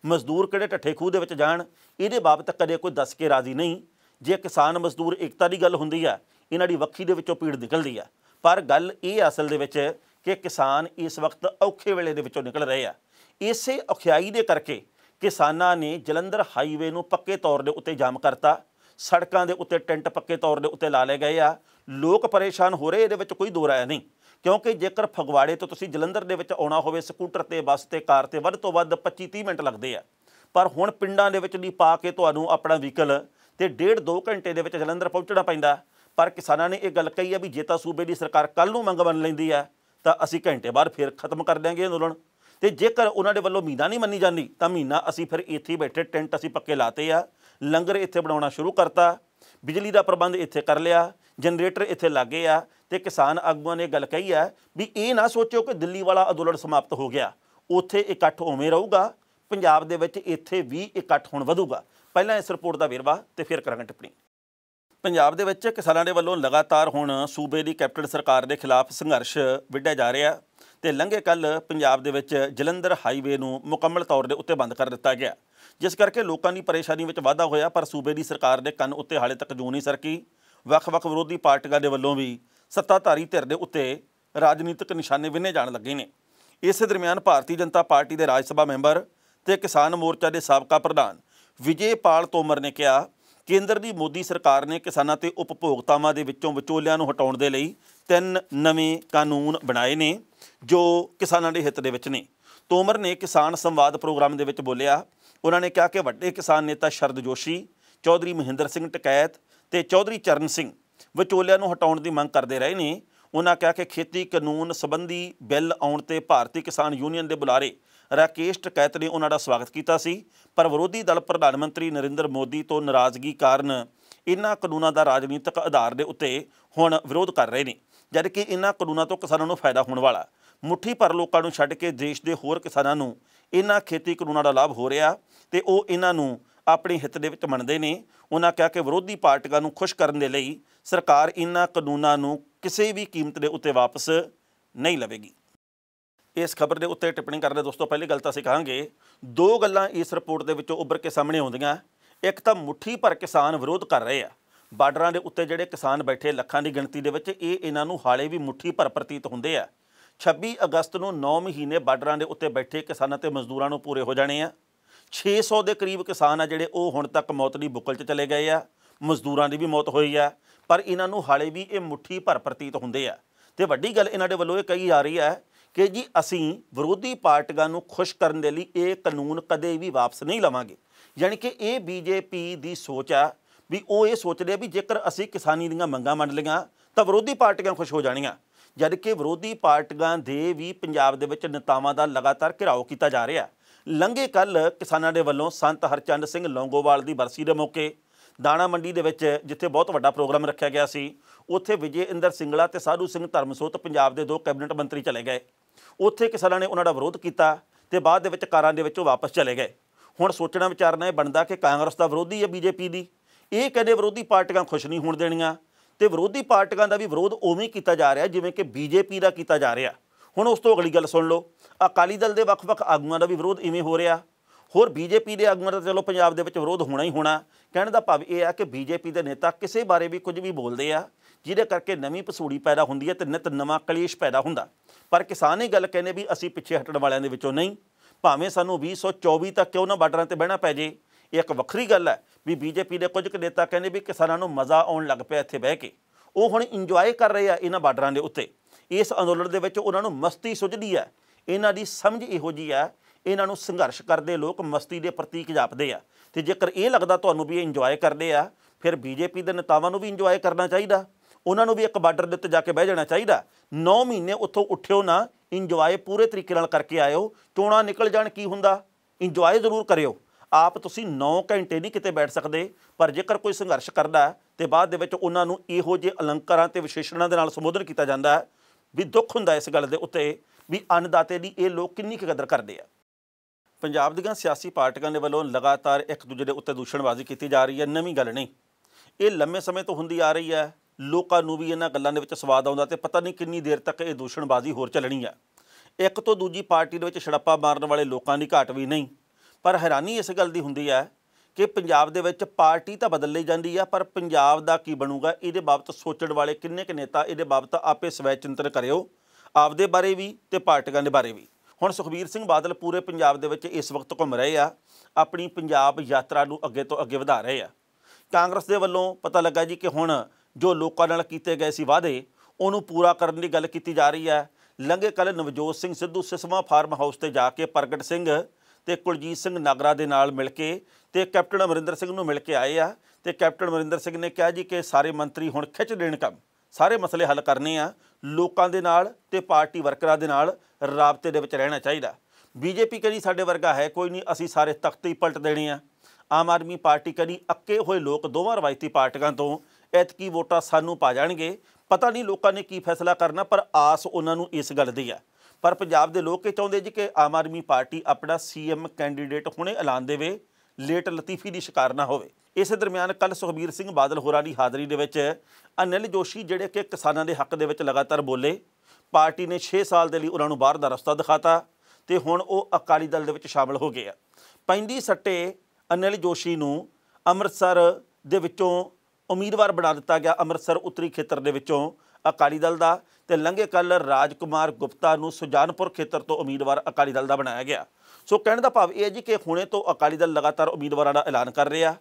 ਮਜ਼ਦੂਰ ਕਿਹੜੇ ਠੱਠੇ ਖੂਹ ਦੇ ਵਿੱਚ ਜਾਣ ਇਹਦੇ ਬਾਬਤ ਕਦੇ ਕੋਈ ਦੱਸ ਕੇ ਰਾਜ਼ੀ ਨਹੀਂ ਜੇ ਕਿਸਾਨ ਮਜ਼ਦੂਰ ਇਕਤਾ ਦੀ ਗੱਲ ਹੁੰਦੀ ਹੈ ਇਹਨਾਂ ਦੀ ਵੱਖੀ ਦੇ ਵਿੱਚੋਂ ਪੀੜ ਨਿਕਲਦੀ ਹੈ ਪਰ ਗੱਲ ਇਹ ਅਸਲ ਦੇ ਵਿੱਚ ਕਿ ਕਿਸਾਨ ਇਸ ਵਕਤ ਔਖੇ ਵੇਲੇ ਦੇ ਵਿੱਚੋਂ ਨਿਕਲ ਰਹੇ ਆ ਇਸੇ ਔਖਿਆਈ ਦੇ ਕਰਕੇ ਕਿਸਾਨਾਂ ਨੇ ਜਲੰਧਰ ਹਾਈਵੇ ਨੂੰ ਪੱਕੇ ਤੌਰ ਦੇ ਉੱਤੇ ਜਾਮ ਕਰਤਾ ਸੜਕਾਂ ਦੇ ਉੱਤੇ ਟੈਂਟ ਪੱਕੇ ਤੌਰ ਦੇ ਉੱਤੇ ਲਾ ਲਏ ਗਏ ਆ ਲੋਕ ਪਰੇਸ਼ਾਨ ਹੋ ਰਹੇ ਇਹਦੇ ਵਿੱਚ ਕੋਈ ਦੋ ਰਾਇ ਨਹੀਂ ਕਿਉਂਕਿ ਜੇਕਰ ਫਗਵਾੜੇ ਤੋਂ ਤੁਸੀਂ ਜਲੰਧਰ ਦੇ ਵਿੱਚ ਆਉਣਾ ਹੋਵੇ ਸਕੂਟਰ ਤੇ ਬੱਸ ਤੇ ਕਾਰ ਤੇ ਵੱਧ ਤੋਂ ਵੱਧ 25-30 ਮਿੰਟ ਲੱਗਦੇ ਆ ਪਰ ਹੁਣ ਪਿੰਡਾਂ ਦੇ ਵਿੱਚ ਨਹੀਂ ਪਾ ਕੇ ਤੁਹਾਨੂੰ ਆਪਣਾ ਵਹੀਕਲ ਤੇ ਡੇਢ 2 ਘੰਟੇ ਦੇ ਵਿੱਚ ਜਲੰਧਰ ਪਹੁੰਚਣਾ ਪੈਂਦਾ ਪਰ ਕਿਸਾਨਾਂ ਨੇ ਇਹ ਗੱਲ ਕਹੀ ਆ ਵੀ ਜੇ ਤਾਂ ਸੂਬੇ ਦੀ ਸਰਕਾਰ ਕੱਲ ਨੂੰ ਮੰਗ ਮੰਨ ਲੈਂਦੀ ਆ ਤਾਂ ਅਸੀਂ ਘੰਟੇ ਬਾਅਦ ਫਿਰ ਖਤਮ ਕਰ ਦਿਆਂਗੇ ਅੰਦੋਲਨ ਤੇ ਜੇਕਰ ਉਹਨਾਂ ਦੇ ਵੱਲੋਂ ਮੀਦਾ ਨਹੀਂ ਮੰਨੀ ਜਾਂਦੀ ਤਾਂ ਮਹੀਨਾ ਅਸੀਂ ਫਿਰ ਇੱਥੇ ਬੈਠੇ ਟੈਂਟ ਅਸੀਂ ਪੱਕੇ ਲਾਤੇ ਆ ਲੰਗਰ ਇੱਥੇ ਬਣਾਉਣਾ ਸ਼ੁਰੂ ਕਰਤਾ ਬਿਜਲੀ ਦਾ ਪ੍ਰਬੰਧ ਇੱਥੇ ਕਰ ਲਿਆ ਜਨਰੇਟਰ ਇੱਥੇ ਲੱਗੇ ਆ ਤੇ ਕਿਸਾਨ ਆਗੂਆਂ ਨੇ ਗੱਲ ਕਹੀ ਆ ਵੀ ਇਹ ਨਾ ਸੋਚਿਓ ਕਿ ਦਿੱਲੀ ਵਾਲਾ ਅਦੋਲਨ ਸਮਾਪਤ ਹੋ ਗਿਆ ਉੱਥੇ ਇਕੱਠ ਹੋਵੇਂ ਰਹੂਗਾ ਪੰਜਾਬ ਦੇ ਵਿੱਚ ਇੱਥੇ ਵੀ ਇਕੱਠ ਹੋਣ ਵਧੂਗਾ ਪਹਿਲਾਂ ਇਸ ਰਿਪੋਰਟ ਦਾ ਵੇਰਵਾ ਤੇ ਫਿਰ ਕਰਾਂਗੇ ਟਿੱਪਣੀ ਪੰਜਾਬ ਦੇ ਵਿੱਚ ਕਿਸਾਨਾਂ ਦੇ ਵੱਲੋਂ ਲਗਾਤਾਰ ਹੁਣ ਸੂਬੇ ਦੀ ਕੈਪਟਨ ਸਰਕਾਰ ਦੇ ਖਿਲਾਫ ਸੰਘਰਸ਼ ਵਿੱਢਿਆ ਜਾ ਰਿਹਾ ਤੇ ਲੰਘੇ ਕੱਲ ਪੰਜਾਬ ਦੇ ਵਿੱਚ ਜਲੰਧਰ ਹਾਈਵੇ ਨੂੰ ਮੁਕੰਮਲ ਤੌਰ ਦੇ ਉੱਤੇ ਬੰਦ ਕਰ ਦਿੱਤਾ ਗਿਆ ਜਿਸ ਕਰਕੇ ਲੋਕਾਂ ਦੀ ਪਰੇਸ਼ਾਨੀ ਵਿੱਚ ਵਾਧਾ ਹੋਇਆ ਪਰ ਸੂਬੇ ਦੀ ਸਰਕਾਰ ਦੇ ਕੰਨ ਉੱਤੇ ਹਾਲੇ ਤੱਕ ਜੂ ਨਹੀਂ ਸਰਕੀ ਵੱਖ-ਵੱਖ ਵਿਰੋਧੀ ਪਾਰਟੀਆਂ ਦੇ ਵੱਲੋਂ ਵੀ ਸੱਤਾਧਾਰੀ ਧਿਰ ਦੇ ਉੱਤੇ ਰਾਜਨੀਤਿਕ ਨਿਸ਼ਾਨੇ ਵਿੰਨੇ ਜਾਣ ਲੱਗੇ ਨੇ ਇਸੇ ਦਰਮਿਆਨ ਭਾਰਤੀ ਜਨਤਾ ਪਾਰਟੀ ਦੇ ਰਾਜ ਸਭਾ ਮੈਂਬਰ ਤੇ ਕਿਸਾਨ ਮੋਰਚਾ ਦੇ ਸਾਬਕਾ ਪ੍ਰਧਾਨ ਵਿਜੇਪਾਲ ਤੋਮਰ ਨੇ ਕਿਹਾ ਕੇਂਦਰ ਦੀ ਮੋਦੀ ਸਰਕਾਰ ਨੇ ਕਿਸਾਨਾਂ ਤੇ ਉਪਭੋਗਤਾਵਾਂ ਦੇ ਵਿੱਚੋਂ ਵਿਚੋਲਿਆਂ ਨੂੰ ਹਟਾਉਣ ਦੇ ਲਈ ਤਿੰਨ ਨਵੇਂ ਕਾਨੂੰਨ ਬਣਾਏ ਨੇ ਜੋ ਕਿਸਾਨਾਂ ਦੇ ਹਿੱਤ ਦੇ ਵਿੱਚ ਨੇ ਤੋਮਰ ਨੇ ਕਿਸਾਨ ਸੰਵਾਦ ਪ੍ਰੋਗਰਾਮ ਦੇ ਵਿੱਚ ਬੋਲਿਆ ਉਹਨਾਂ ਨੇ ਕਿਹਾ ਕਿ ਵੱਡੇ ਕਿਸਾਨ ਨੇਤਾ ਸ਼ਰਦ ਜੋਸ਼ੀ ਚੌਧਰੀ ਮਹਿੰਦਰ ਸਿੰਘ ਟਕੈਤ ਤੇ ਚੌਧਰੀ ਚਰਨ ਸਿੰਘ ਵਿਚੋਲਿਆਂ ਨੂੰ ਹਟਾਉਣ ਦੀ ਮੰਗ ਕਰਦੇ ਰਹੇ ਨੇ ਉਹਨਾਂ ਕਿਹਾ ਕਿ ਖੇਤੀ ਕਾਨੂੰਨ ਸੰਬੰਧੀ ਬਿੱਲ ਆਉਣ ਤੇ ਭਾਰਤੀ ਕਿਸਾਨ ਯੂਨੀਅਨ ਦੇ ਬੁਲਾਰੇ ਰਾਕੇਸ਼ ਟਕੈਤ ਨੇ ਉਹਨਾਂ ਦਾ ਸਵਾਗਤ ਕੀਤਾ ਸੀ ਪਰ ਵਿਰੋਧੀ ਦਲ ਪ੍ਰਧਾਨ ਮੰਤਰੀ ਨਰਿੰਦਰ ਮੋਦੀ ਤੋਂ ਨਾਰਾਜ਼ਗੀ ਕਾਰਨ ਇਨ੍ਹਾਂ ਕਾਨੂੰਨਾਂ ਦਾ ਰਾਜਨੀਤਿਕ ਆਧਾਰ ਦੇ ਉੱਤੇ ਹੁਣ ਵਿਰੋਧ ਕਰ ਰਹੇ ਨੇ ਜਦਕਿ ਇਨ੍ਹਾਂ ਕਾਨੂੰਨਾਂ ਤੋਂ ਕਿਸਾਨਾਂ ਨੂੰ ਫਾਇਦਾ ਹੋਣ ਵਾਲਾ ਮੁੱਠੀ ਭਰ ਲੋਕਾਂ ਨੂੰ ਛੱਡ ਕੇ ਦੇਸ਼ ਦੇ ਹੋਰ ਕਿਸਾਨਾਂ ਨੂੰ ਇਹਨਾਂ ਖੇਤੀ ਕਾਨੂੰਨਾਂ ਦਾ ਲਾਭ ਹੋ ਰਿਹਾ ਤੇ ਉਹ ਇਹਨਾਂ ਨੂੰ ਆਪਣੇ ਹਿੱਤ ਦੇ ਵਿੱਚ ਮੰਨਦੇ ਨੇ ਉਹਨਾਂ ਕਿਹਾ ਕਿ ਵਿਰੋਧੀ ਪਾਰਟੀਆਂ ਨੂੰ ਖੁਸ਼ ਕਰਨ ਦੇ ਲਈ ਸਰਕਾਰ ਇਹਨਾਂ ਕਾਨੂੰਨਾਂ ਨੂੰ ਕਿਸੇ ਵੀ ਕੀਮਤ ਦੇ ਉੱਤੇ ਵਾਪਸ ਨਹੀਂ ਲਵੇਗੀ ਇਸ ਖਬਰ ਦੇ ਉੱਤੇ ਟਿੱਪਣੀ ਕਰਦੇ ਦੋਸਤੋ ਪਹਿਲੀ ਗੱਲ ਤਾਂ ਅਸੀਂ ਕਹਾਂਗੇ ਦੋ ਗੱਲਾਂ ਇਸ ਰਿਪੋਰਟ ਦੇ ਵਿੱਚੋਂ ਉੱਭਰ ਕੇ ਸਾਹਮਣੇ ਆਉਂਦੀਆਂ ਇੱਕ ਤਾਂ ਮੁੱਠੀ ਭਰ ਕਿਸਾਨ ਵਿਰੋਧ ਕਰ ਰਹੇ ਆ ਬਾਰਡਰਾਂ ਦੇ ਉੱਤੇ ਜਿਹੜੇ ਕਿਸਾਨ ਬੈਠੇ ਲੱਖਾਂ ਦੀ ਗਿਣਤੀ ਦੇ ਵਿੱਚ ਇਹ ਇਹਨਾਂ ਨੂੰ ਹਾਲੇ ਵੀ ਮੁੱਠੀ ਭਰ ਪ੍ਰਤੀਤ ਹੁੰਦੇ ਆ 26 ਅਗਸਤ ਨੂੰ 9 ਮਹੀਨੇ ਬਾਰਡਰਾਂ ਦੇ ਉੱਤੇ ਬੈਠੇ ਕਿਸਾਨਾਂ ਤੇ ਮਜ਼ਦੂਰਾਂ ਨੂੰ ਪੂਰੇ ਹੋ ਜਾਣੇ ਆ 600 ਦੇ ਕਰੀਬ ਕਿਸਾਨ ਆ ਜਿਹੜੇ ਉਹ ਹੁਣ ਤੱਕ ਮੌਤ ਦੀ ਬੁਕਲ 'ਚ ਚਲੇ ਗਏ ਆ ਮਜ਼ਦੂਰਾਂ ਦੀ ਵੀ ਮੌਤ ਹੋਈ ਆ ਪਰ ਇਹਨਾਂ ਨੂੰ ਹਾਲੇ ਵੀ ਇਹ ਮੁੱਠੀ ਭਰ ਪ੍ਰਤੀਤ ਹੁੰਦੇ ਆ ਤੇ ਵੱਡੀ ਗੱਲ ਇਹਨਾਂ ਦੇ ਵੱਲੋਂ ਇਹ ਕਹੀ ਜਾ ਰਹੀ ਆ ਕਿ ਜੀ ਅਸੀਂ ਵਿਰੋਧੀ ਪਾਰਟੀਆਂ ਨੂੰ ਖੁਸ਼ ਕਰਨ ਦੇ ਲਈ ਇਹ ਕਾਨੂੰਨ ਕਦੇ ਵੀ ਵਾਪਸ ਨਹੀਂ ਲਵਾਂਗੇ ਯਾਨੀ ਕਿ ਇਹ ਬੀਜੇਪੀ ਦੀ ਸੋਚ ਆ ਵੀ ਉਹ ਇਹ ਸੋਚਦੇ ਆ ਵੀ ਜੇਕਰ ਅਸੀਂ ਕਿਸਾਨੀ ਦੀਆਂ ਮੰਗਾਂ ਮੰਨ ਲਈਆਂ ਤਾਂ ਵਿਰੋਧੀ ਪਾਰਟੀਆਂ ਖੁਸ਼ ਹੋ ਜਾਣੀਆਂ ਜਦਕਿ ਵਿਰੋਧੀ ਪਾਰਟੀਆਂ ਦੇ ਵੀ ਪੰਜਾਬ ਦੇ ਵਿੱਚ ਨੇਤਾਵਾਂ ਦਾ ਲਗਾਤਾਰ ਘਿਰਾਓ ਕੀਤਾ ਜਾ ਰਿਹਾ ਲੰਘੇ ਕੱਲ ਕਿਸਾਨਾਂ ਦੇ ਵੱਲੋਂ ਸੰਤ ਹਰਚੰਦ ਸਿੰਘ ਲੌਂਗੋਵਾਲ ਦੀ ਬਰਸੀ ਦੇ ਮੌਕੇ ਦਾਣਾ ਮੰਡੀ ਦੇ ਵਿੱਚ ਜਿੱਥੇ ਬਹੁਤ ਵੱਡਾ ਪ੍ਰੋਗਰਾਮ ਰੱਖਿਆ ਗਿਆ ਸੀ ਉੱਥੇ ਵਿਜੇ ਇੰਦਰ ਸਿੰਗਲਾ ਤੇ ਸਾਧੂ ਸਿੰਘ ਧਰਮਸੋਤ ਪੰਜਾਬ ਦੇ ਦੋ ਕੈਬਨਿਟ ਮੰਤਰੀ ਚਲੇ ਗਏ ਉੱਥੇ ਕਿਸਾਨਾਂ ਨੇ ਉਹਨਾਂ ਦਾ ਵਿਰੋਧ ਕੀਤਾ ਤੇ ਬਾਅਦ ਦੇ ਵਿੱਚ ਕਾਰਾਂ ਦੇ ਵਿੱਚੋਂ ਵਾਪਸ ਚਲੇ ਗਏ ਹੁਣ ਸੋਚਣਾ ਵਿਚਾਰਨਾ ਇਹ ਬਣਦਾ ਕਿ ਕਾਂਗਰਸ ਦਾ ਵਿਰੋਧੀ ਹੈ ਬੀਜੇਪੀ ਦੀ ਇਹ ਕਦੇ ਵਿਰੋਧੀ ਪਾਰਟੀਆਂ ਖੁਸ਼ ਨਹੀਂ ਹੋਣ ਦੇਣੀਆਂ ਤੇ ਵਿਰੋਧੀ ਪਾਰਟੀਆਂ ਦਾ ਵੀ ਵਿਰੋਧ ਉਵੇਂ ਕੀਤਾ ਜਾ ਰਿਹਾ ਜਿਵੇਂ ਕਿ ਬੀਜੇਪੀ ਦਾ ਕੀਤਾ ਜਾ ਰਿਹਾ ਹੁਣ ਉਸ ਤੋਂ ਅਗਲੀ ਗੱਲ ਸੁਣ ਲਓ ਅਕਾਲੀ ਦਲ ਦੇ ਵੱਖ-ਵੱਖ ਆਗੂਆਂ ਦਾ ਵੀ ਵਿਰੋਧ ਇਵੇਂ ਹੋ ਰਿਹਾ ਹੋਰ ਬੀਜੇਪੀ ਦੇ ਆਗੂਆਂ ਦਾ ਚਲੋ ਪੰਜਾਬ ਦੇ ਵਿੱਚ ਵਿਰੋਧ ਹੋਣਾ ਹੀ ਹੋਣਾ ਕਹਿਣ ਦਾ ਭਾਵ ਇਹ ਆ ਕਿ ਬੀਜੇਪੀ ਦੇ ਨੇਤਾ ਕਿਸੇ ਬਾਰੇ ਵੀ ਕੁਝ ਵੀ ਬੋਲਦੇ ਆ ਜਿਹਦੇ ਕਰਕੇ ਨਵੀਂ ਪਸੂੜੀ ਪੈਦਾ ਹੁੰਦੀ ਹੈ ਤੇ ਨਿਤ ਨਵਾਂ ਕਲੇਸ਼ ਪੈਦਾ ਹੁੰਦਾ ਪਰ ਕਿਸਾਨ ਇਹ ਗੱਲ ਕਹਿੰਦੇ ਵੀ ਅਸੀਂ ਪਿੱਛੇ ਹਟਣ ਵਾਲਿਆਂ ਦੇ ਵਿੱਚੋਂ ਨਹੀਂ ਭਾਵੇਂ ਸਾਨੂੰ 2024 ਤੱਕ ਕਿਉਂ ਨਾ ਬਾਰਡਰਾਂ ਤੇ ਬਹਿਣਾ ਪੈ ਜੇ ਇਹ ਇੱਕ ਵੱਖਰੀ ਗੱਲ ਹੈ ਵੀ ਬੀਜੇਪੀ ਦੇ ਕੁਝ ਕੁ ਨੇਤਾ ਕਹਿੰਦੇ ਵੀ ਕਿਸਾਨਾਂ ਨੂੰ ਮਜ਼ਾ ਆਉਣ ਲੱਗ ਪਿਆ ਇੱਥੇ ਬਹਿ ਕੇ ਉਹ ਹੁਣ ਇੰਜੋਏ ਕਰ ਰਹੇ ਆ ਇਹਨਾਂ ਬਾਰਡਰਾਂ ਦੇ ਉੱਤੇ ਇਸ ਅੰਦੋਲਨ ਦੇ ਵਿੱਚ ਉਹਨਾਂ ਨੂੰ ਮਸਤੀ ਸੁਝਦੀ ਹੈ ਇਹਨਾਂ ਦੀ ਸਮਝ ਇਹੋ ਜੀ ਹੈ ਇਹਨਾਂ ਨੂੰ ਸੰਘਰਸ਼ ਕਰਦੇ ਲੋਕ ਮਸਤੀ ਦੇ ਪ੍ਰਤੀਕ ਜਾਪਦੇ ਆ ਤੇ ਜੇਕਰ ਇਹ ਲੱਗਦਾ ਤੁਹਾਨੂੰ ਵੀ ਇਹ ਇੰਜੋਏ ਕਰਦੇ ਆ ਫਿਰ ਬੀਜੇਪੀ ਦੇ ਨੇਤਾਵਾਂ ਨੂੰ ਵੀ ਇੰਜੋਏ ਕਰਨਾ ਚਾਹੀਦਾ ਉਹਨਾਂ ਨੂੰ ਵੀ ਇੱਕ ਬਾਰਡਰ ਦੇ ਉੱਤੇ ਜਾ ਕੇ ਬਹਿ ਜਾਣਾ ਚਾਹੀਦਾ 9 ਮਹੀਨੇ ਉੱਥੋਂ ਉੱਠਿਓ ਨਾ ਇੰਜੋਏ ਪੂਰੇ ਤਰੀਕੇ ਨਾਲ ਕਰਕੇ ਆਇਓ ਚੋਣਾ ਨਿਕਲ ਜਾਣ ਕੀ ਹੁੰਦਾ ਇੰਜੋਏ ਜ਼ਰੂਰ ਕਰਿਓ ਆਪ ਤੁਸੀਂ 9 ਘੰਟੇ ਨਹੀਂ ਕਿਤੇ ਬੈਠ ਸਕਦੇ ਪਰ ਜੇਕਰ ਕੋਈ ਸੰਘਰਸ਼ ਕਰਦਾ ਤੇ ਬਾਅਦ ਦੇ ਵਿੱਚ ਉਹਨਾਂ ਨੂੰ ਇਹੋ ਜਿਹੇ ਅਲੰਕਾਰਾਂ ਤੇ ਵਿਸ਼ੇਸ਼ਣਾਂ ਦੇ ਨਾਲ ਸੰਬੋਧਨ ਕੀਤਾ ਜਾਂਦਾ ਵੀ ਦੁੱਖ ਹੁੰਦਾ ਇਸ ਗੱਲ ਦੇ ਉੱਤੇ ਵੀ ਅੰਨਦਾਤੇ ਦੀ ਇਹ ਲੋਕ ਕਿੰਨੀ ਕਦਰ ਕਰਦੇ ਆ ਪੰਜਾਬ ਦੀਆਂ ਸਿਆਸੀ ਪਾਰਟੀਆਂ ਦੇ ਵੱਲੋਂ ਲਗਾਤਾਰ ਇੱਕ ਦੂਜੇ ਦੇ ਉੱਤੇ ਦੂਸ਼ਣਬਾਜ਼ੀ ਕੀਤੀ ਜਾ ਰਹੀ ਹੈ ਨਵੀਂ ਗੱਲ ਨਹੀਂ ਇਹ ਲੰਮੇ ਸਮੇਂ ਤੋਂ ਹੁੰਦੀ ਆ ਰਹੀ ਹੈ ਲੋਕਾਂ ਨੂੰ ਵੀ ਇਹਨਾਂ ਗੱਲਾਂ ਦੇ ਵਿੱਚ ਸਵਾਦ ਆਉਂਦਾ ਤੇ ਪਤਾ ਨਹੀਂ ਕਿੰਨੀ ਦੇਰ ਤੱਕ ਇਹ ਦੂਸ਼ਣਬਾਜ਼ੀ ਹੋਰ ਚੱਲਣੀ ਹੈ ਇੱਕ ਤੋਂ ਦੂਜੀ ਪਾਰਟੀ ਦੇ ਵਿੱਚ ਛੜੱਪਾ ਮਾਰਨ ਵਾਲੇ ਲੋਕਾਂ ਦੀ ਘਾਟ ਵੀ ਨਹੀਂ ਪਰ ਹੈਰਾਨੀ ਇਸ ਗੱਲ ਦੀ ਹੁੰਦੀ ਹੈ ਕਿ ਪੰਜਾਬ ਦੇ ਵਿੱਚ ਪਾਰਟੀ ਤਾਂ ਬਦਲ ਲਈ ਜਾਂਦੀ ਆ ਪਰ ਪੰਜਾਬ ਦਾ ਕੀ ਬਣੂਗਾ ਇਹਦੇ ਬਾਬਤ ਸੋਚਣ ਵਾਲੇ ਕਿੰਨੇ ਕੁ ਨੇਤਾ ਇਹਦੇ ਬਾਬਤ ਆਪੇ ਸਵੈ ਚਿੰਤਨ ਕਰਿਓ ਆਪਦੇ ਬਾਰੇ ਵੀ ਤੇ ਪਾਰਟੀਆਂ ਦੇ ਬਾਰੇ ਵੀ ਹੁਣ ਸੁਖਬੀਰ ਸਿੰਘ ਬਾਦਲ ਪੂਰੇ ਪੰਜਾਬ ਦੇ ਵਿੱਚ ਇਸ ਵਕਤ ਘੁੰਮ ਰਹੇ ਆ ਆਪਣੀ ਪੰਜਾਬ ਯਾਤਰਾ ਨੂੰ ਅੱਗੇ ਤੋਂ ਅੱਗੇ ਵਧਾ ਰਹੇ ਆ ਕਾਂਗਰਸ ਦੇ ਵੱਲੋਂ ਪਤਾ ਲੱਗਾ ਜੀ ਕਿ ਹੁਣ ਜੋ ਲੋਕਾਂ ਨਾਲ ਕੀਤੇ ਗਏ ਸੀ ਵਾਅਦੇ ਉਹਨੂੰ ਪੂਰਾ ਕਰਨ ਦੀ ਗੱਲ ਕੀਤੀ ਜਾ ਰਹੀ ਹੈ ਲੰਘੇ ਕੱਲ ਨਵਜੋਤ ਸਿੰਘ ਸਿੱਧੂ ਸਿਸਵਾ ਫਾਰਮ ਹਾਊਸ ਤੇ ਜਾ ਕੇ ਪ੍ਰਗਟ ਸਿੰਘ ਤੇ ਕੁਲਜੀਤ ਸਿੰਘ ਨਾਗਰਾ ਦੇ ਨਾਲ ਮਿਲ ਕੇ ਤੇ ਕੈਪਟਨ ਅਮਰਿੰਦਰ ਸਿੰਘ ਨੂੰ ਮਿਲ ਕੇ ਆਏ ਆ ਤੇ ਕੈਪਟਨ ਅਮਰਿੰਦਰ ਸਿੰਘ ਨੇ ਕਿਹਾ ਜੀ ਕਿ ਸਾਰੇ ਮੰਤਰੀ ਹੁਣ ਖਿੱਚ ਦੇਣ ਕੰਮ ਸਾਰੇ ਮਸਲੇ ਹੱਲ ਕਰਨੇ ਆ ਲੋਕਾਂ ਦੇ ਨਾਲ ਤੇ ਪਾਰਟੀ ਵਰਕਰਾਂ ਦੇ ਨਾਲ ਰਾਬਤੇ ਦੇ ਵਿੱਚ ਰਹਿਣਾ ਚਾਹੀਦਾ ਬੀਜੇਪੀ ਕਹਿੰਦੀ ਸਾਡੇ ਵਰਗਾ ਹੈ ਕੋਈ ਨਹੀਂ ਅਸੀਂ ਸਾਰੇ ਤਖਤੀ ਪਲਟ ਦੇਣੇ ਆ ਆਮ ਆਦਮੀ ਪਾਰਟੀ ਕਹਿੰਦੀ ਅੱਕੇ ਹੋਏ ਲੋਕ ਦੋਵਾਂ ਰਵਾਇਤੀ ਪਾਰਟੀਆਂ ਤੋਂ ਐਤਕੀ ਵੋਟਾਂ ਸਾਨੂੰ ਪਾ ਜਾਣਗੇ ਪਤਾ ਨਹੀਂ ਲੋਕਾਂ ਨੇ ਕੀ ਫੈਸਲਾ ਕਰਨਾ ਪਰ ਆਸ ਉਹਨਾਂ ਨੂੰ ਇਸ ਗੱਲ ਦੀ ਆ ਪਰ ਪੰਜਾਬ ਦੇ ਲੋਕ ਇਹ ਚਾਹੁੰਦੇ ਜੀ ਕਿ ਆਮ ਆਦਮੀ ਪਾਰਟੀ ਆਪਣਾ ਸੀਐਮ ਕੈਂਡੀਡੇਟ ਹੁਣੇ ਐਲਾਨ ਦੇਵੇ ਲੇਟ ਲਤੀਫੀ ਦੀ ਸ਼ਿਕਾਰ ਨਾ ਹੋਵੇ ਇਸੇ ਦਰਮਿਆਨ ਕੱਲ ਸੁਖਬੀਰ ਸਿੰਘ ਬਾਦਲ ਹੋਰਾਂ ਦੀ ਹਾਜ਼ਰੀ ਦੇ ਵਿੱਚ ਅਨਿਲ ਜੋਸ਼ੀ ਜਿਹੜੇ ਕਿ ਕਿਸਾਨਾਂ ਦੇ ਹੱਕ ਦੇ ਵਿੱਚ ਲਗਾਤਾਰ ਬੋਲੇ ਪਾਰਟੀ ਨੇ 6 ਸਾਲ ਦੇ ਲਈ ਉਹਨਾਂ ਨੂੰ ਬਾਹਰ ਦਾ ਰਸਤਾ ਦਿਖਾਤਾ ਤੇ ਹੁਣ ਉਹ ਅਕਾਲੀ ਦਲ ਦੇ ਵਿੱਚ ਸ਼ਾਮਲ ਹੋ ਗਏ ਆ ਪੈਂਦੀ ਸੱਟੇ ਅਨਿਲ ਜੋਸ਼ੀ ਨੂੰ ਅੰਮ੍ਰਿਤਸਰ ਦੇ ਵਿੱਚੋਂ ਉਮੀਦਵਾਰ ਬਣਾ ਦਿੱਤਾ ਗਿਆ ਅੰਮ੍ਰਿਤਸਰ ਉੱਤਰੀ ਖੇਤਰ ਦੇ ਵਿੱਚੋਂ ਅਕਾਲੀ ਦਲ ਦਾ ਤੇ ਲੰਗੇ ਕੱਲ ਰਾਜਕੁਮਾਰ ਗੁਪਤਾ ਨੂੰ ਸੁਜਾਨਪੁਰ ਖੇਤਰ ਤੋਂ ਉਮੀਦਵਾਰ ਅਕਾਲੀ ਦਲ ਦਾ ਬਣਾਇਆ ਗਿਆ ਸੋ ਕਹਿਣ ਦਾ ਭਾਵ ਇਹ ਹੈ ਜੀ ਕਿ ਹੁਣੇ ਤੋਂ ਅਕਾਲੀ ਦਲ ਲਗਾਤਾਰ ਉਮੀਦਵਾਰਾਂ ਦਾ ਐਲਾਨ ਕਰ ਰਿਹਾ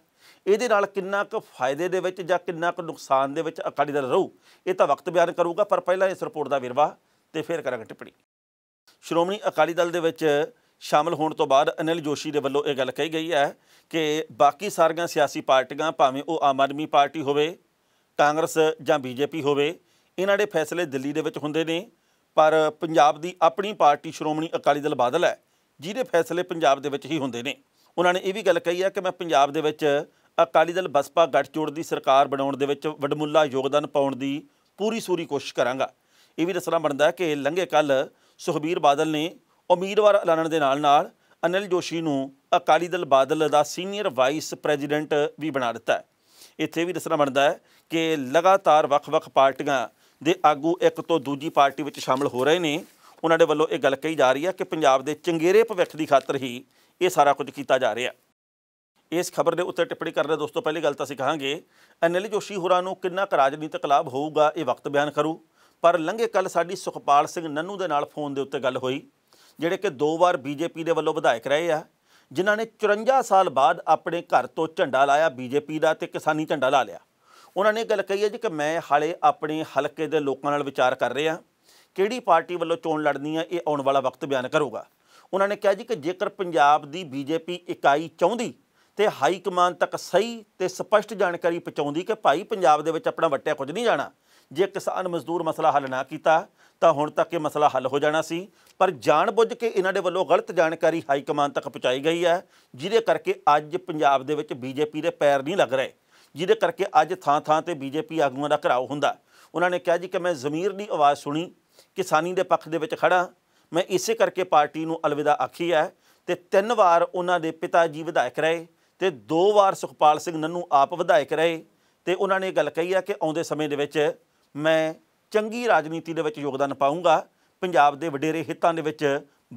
ਇਹਦੇ ਨਾਲ ਕਿੰਨਾ ਕੁ ਫਾਇਦੇ ਦੇ ਵਿੱਚ ਜਾਂ ਕਿੰਨਾ ਕੁ ਨੁਕਸਾਨ ਦੇ ਵਿੱਚ ਅਕਾਲੀ ਦਲ ਰਹੂ ਇਹ ਤਾਂ ਵਕਤ ਬਿਆਨ ਕਰੂਗਾ ਪਰ ਪਹਿਲਾਂ ਇਸ ਰਿਪੋਰਟ ਦਾ ਵਿਰਵਾ ਤੇ ਫਿਰ ਕਰਾਂਗੇ ਟਿੱਪਣੀ ਸ਼੍ਰੋਮਣੀ ਅਕਾਲੀ ਦਲ ਦੇ ਵਿੱਚ ਸ਼ਾਮਲ ਹੋਣ ਤੋਂ ਬਾਅਦ ਅਨਿਲ ਜੋਸ਼ੀ ਦੇ ਵੱਲੋਂ ਇਹ ਗੱਲ ਕਹੀ ਗਈ ਹੈ ਕਿ ਬਾਕੀ ਸਾਰੀਆਂ ਸਿਆਸੀ ਪਾਰਟੀਆਂ ਭਾਵੇਂ ਉਹ ਆਮ ਆਦਮੀ ਪਾਰਟੀ ਹੋਵੇ ਕਾਂਗਰਸ ਜਾਂ ਬੀਜੇਪੀ ਹੋਵੇ ਇਹਨਾਂ ਦੇ ਫੈਸਲੇ ਦਿੱਲੀ ਦੇ ਵਿੱਚ ਹੁੰਦੇ ਨੇ ਪਰ ਪੰਜਾਬ ਦੀ ਆਪਣੀ ਪਾਰਟੀ ਸ਼੍ਰੋਮਣੀ ਅਕਾਲੀ ਦਲ ਬਾਦਲ ਹੈ ਜਿਹਦੇ ਫੈਸਲੇ ਪੰਜਾਬ ਦੇ ਵਿੱਚ ਹੀ ਹੁੰਦੇ ਨੇ ਉਹਨਾਂ ਨੇ ਇਹ ਵੀ ਗੱਲ ਕਹੀ ਹੈ ਕਿ ਮੈਂ ਪੰਜਾਬ ਦੇ ਵਿੱਚ ਅਕਾਲੀ ਦਲ ਬਸਪਾ ਗੱਠਜੋੜ ਦੀ ਸਰਕਾਰ ਬਣਾਉਣ ਦੇ ਵਿੱਚ ਵਡਮੁੱਲਾ ਯੋਗਦਾਨ ਪਾਉਣ ਦੀ ਪੂਰੀ ਸੂਰੀ ਕੋਸ਼ਿਸ਼ ਕਰਾਂਗਾ ਇਹ ਵੀ ਦੱਸਣਾ ਬਣਦਾ ਕਿ ਲੰਘੇ ਕੱਲ ਸੁਖਬੀਰ ਬਾਦਲ ਨੇ ਉਮੀਦਵਾਰ ਐਲਾਨਣ ਦੇ ਨਾਲ ਨਾਲ ਅਨਿਲ ਜੋਸ਼ੀ ਨੂੰ ਅਕਾਲੀ ਦਲ ਬਾਦਲ ਦਾ ਸੀਨੀਅਰ ਵਾਈਸ ਪ੍ਰੈਜ਼ੀਡੈਂਟ ਵੀ ਬਣਾ ਦਿੱਤਾ ਇੱਥੇ ਵੀ ਦੱਸਣਾ ਬਣਦਾ ਹੈ ਕਿ ਲਗਾਤਾਰ ਵੱਖ-ਵੱਖ ਪਾਰਟੀਆਂ ਦੇ ਆਗੂ ਇੱਕ ਤੋਂ ਦੂਜੀ ਪਾਰਟੀ ਵਿੱਚ ਸ਼ਾਮਲ ਹੋ ਰਹੇ ਨੇ ਉਹਨਾਂ ਦੇ ਵੱਲੋਂ ਇਹ ਗੱਲ ਕਹੀ ਜਾ ਰਹੀ ਹੈ ਕਿ ਪੰਜਾਬ ਦੇ ਚੰਗੇਰੇ ਭਵਿੱਖ ਦੀ ਖਾਤਰ ਹੀ ਇਹ ਸਾਰਾ ਕੁਝ ਕੀਤਾ ਜਾ ਰਿਹਾ ਇਸ ਖਬਰ ਦੇ ਉੱਤੇ ਟਿੱਪਣੀ ਕਰ ਰਹੇ ਦੋਸਤੋ ਪਹਿਲੀ ਗੱਲ ਤਾਂ ਅਸੀਂ ਕਹਾਂਗੇ ਐਨਐਲ ਜੋਸ਼ੀ ਹੋਰਾਂ ਨੂੰ ਕਿੰਨਾ ਕੁ ਰਾਜਨੀਤਿਕ ਲਾਭ ਹੋਊਗਾ ਇਹ ਵਕਤ ਬਿਆਨ ਕਰੂ ਪਰ ਲੰਘੇ ਕੱਲ ਸਾਡੀ ਸੁਖਪਾਲ ਸਿੰਘ ਨੰਨੂ ਦੇ ਨਾਲ ਫੋਨ ਦੇ ਉੱਤੇ ਗੱਲ ਹੋਈ ਜਿਹੜੇ ਕਿ ਦੋ ਵਾਰ ਬੀਜੇਪੀ ਦੇ ਵੱਲੋਂ ਵਿਧਾਇਕ ਰਹੇ ਆ ਜਿਨ੍ਹਾਂ ਨੇ 54 ਸਾਲ ਬਾਅਦ ਆਪਣੇ ਘਰ ਤੋਂ ਝੰਡਾ ਲਾਇਆ ਬੀਜੇਪੀ ਦਾ ਤੇ ਕਿਸਾਨੀ ਝੰਡਾ ਲਾ ਲਿਆ ਉਹਨਾਂ ਨੇ ਗੱਲ ਕਹੀ ਹੈ ਜੀ ਕਿ ਮੈਂ ਹਾਲੇ ਆਪਣੇ ਹਲਕੇ ਦੇ ਲੋਕਾਂ ਨਾਲ ਵਿਚਾਰ ਕਰ ਰਿਹਾ ਕਿਹੜੀ ਪਾਰਟੀ ਵੱਲੋਂ ਚੋਣ ਲੜਨੀ ਹੈ ਇਹ ਆਉਣ ਵਾਲਾ ਵਕਤ ਬਿਆਨ ਕਰੂਗਾ ਉਹਨਾਂ ਨੇ ਕਿਹਾ ਜੀ ਕਿ ਜੇਕਰ ਪੰਜਾਬ ਦੀ ਬੀਜੇਪੀ ਇਕਾਈ ਚਾਹੁੰਦੀ ਤੇ ਹਾਈ ਕਮਾਂਡ ਤੱਕ ਸਹੀ ਤੇ ਸਪਸ਼ਟ ਜਾਣਕਾਰੀ ਪਹੁੰਚਾਉਂਦੀ ਕਿ ਭਾਈ ਪੰਜਾਬ ਦੇ ਵਿੱਚ ਆਪਣਾ ਵਟਿਆ ਕੁਝ ਨਹੀਂ ਜਾਣਾ ਜੇ ਕਿਸਾਨ ਮਜ਼ਦੂਰ ਮਸਲਾ ਹੱਲ ਨਾ ਕੀਤਾ ਤਾਂ ਹੁਣ ਤੱਕ ਇਹ ਮਸਲਾ ਹੱਲ ਹੋ ਜਾਣਾ ਸੀ ਪਰ ਜਾਣਬੁੱਝ ਕੇ ਇਹਨਾਂ ਦੇ ਵੱਲੋਂ ਗਲਤ ਜਾਣਕਾਰੀ ਹਾਈ ਕਮਾਂਡ ਤੱਕ ਪਹੁੰਚਾਈ ਗਈ ਹੈ ਜਿਹਦੇ ਕਰਕੇ ਅੱਜ ਪੰਜਾਬ ਦੇ ਵਿੱਚ ਬੀਜੇਪੀ ਦੇ ਪੈਰ ਨਹੀਂ ਲੱਗ ਰਹੇ ਜਿਹਦੇ ਕਰਕੇ ਅੱਜ ਥਾਂ ਥਾਂ ਤੇ ਬੀਜੇਪੀ ਆਗੂਆਂ ਦਾ ਘਰਾਓ ਹੁੰਦਾ ਉਹਨਾਂ ਨੇ ਕਿਹਾ ਜੀ ਕਿ ਮੈਂ ਜ਼ਮੀਰ ਦੀ ਆਵਾਜ਼ ਸੁਣੀ ਕਿਸਾਨੀ ਦੇ ਪੱਖ ਦੇ ਵਿੱਚ ਖੜਾ ਮੈਂ ਇਸੇ ਕਰਕੇ ਪਾਰਟੀ ਨੂੰ ਅਲਵਿਦਾ ਆਖੀ ਹੈ ਤੇ ਤਿੰਨ ਵਾਰ ਉਹਨਾਂ ਦੇ ਪਿਤਾ ਜੀ ਵਿਧਾਇਕ ਰਹੇ ਤੇ ਦੋ ਵਾਰ ਸੁਖਪਾਲ ਸਿੰਘ ਨੰਨੂ ਆਪ ਵਿਧਾਇਕ ਰਹੇ ਤੇ ਉਹਨਾਂ ਨੇ ਇਹ ਗੱਲ ਕਹੀ ਹੈ ਕਿ ਆਉਂਦੇ ਸਮੇਂ ਦੇ ਵਿੱਚ ਮੈਂ ਚੰਗੀ ਰਾਜਨੀਤੀ ਦੇ ਵਿੱਚ ਯੋਗਦਾਨ ਪਾਉਂਗਾ ਪੰਜਾਬ ਦੇ ਵਡੇਰੇ ਹਿੱਤਾਂ ਦੇ ਵਿੱਚ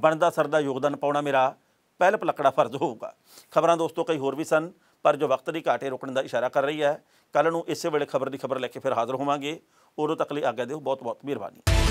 ਬਣਦਾ ਸਰਦਾ ਯੋਗਦਾਨ ਪਾਉਣਾ ਮੇਰਾ ਪਹਿਲ ਪਲਕੜਾ ਫਰਜ਼ ਹੋਊਗਾ ਖਬਰਾਂ ਦੋਸਤੋ ਕਈ ਹੋਰ ਵੀ ਸਨ ਪਰ ਜੋ ਵਕਤ ਦੀ ਘਾਟੇ ਰੁਕਣ ਦਾ ਇਸ਼ਾਰਾ ਕਰ ਰਹੀ ਹੈ ਕੱਲ ਨੂੰ ਇਸੇ ਵੇਲੇ ਖਬਰ ਦੀ ਖਬਰ ਲੈ ਕੇ ਫਿਰ ਹਾਜ਼ਰ ਹੋਵਾਂਗੇ ਉਦੋਂ ਤੱਕ ਲਈ ਆਗਿਆ ਦਿਓ ਬਹੁਤ ਬਹੁਤ ਮਿਹਰਬਾਨੀ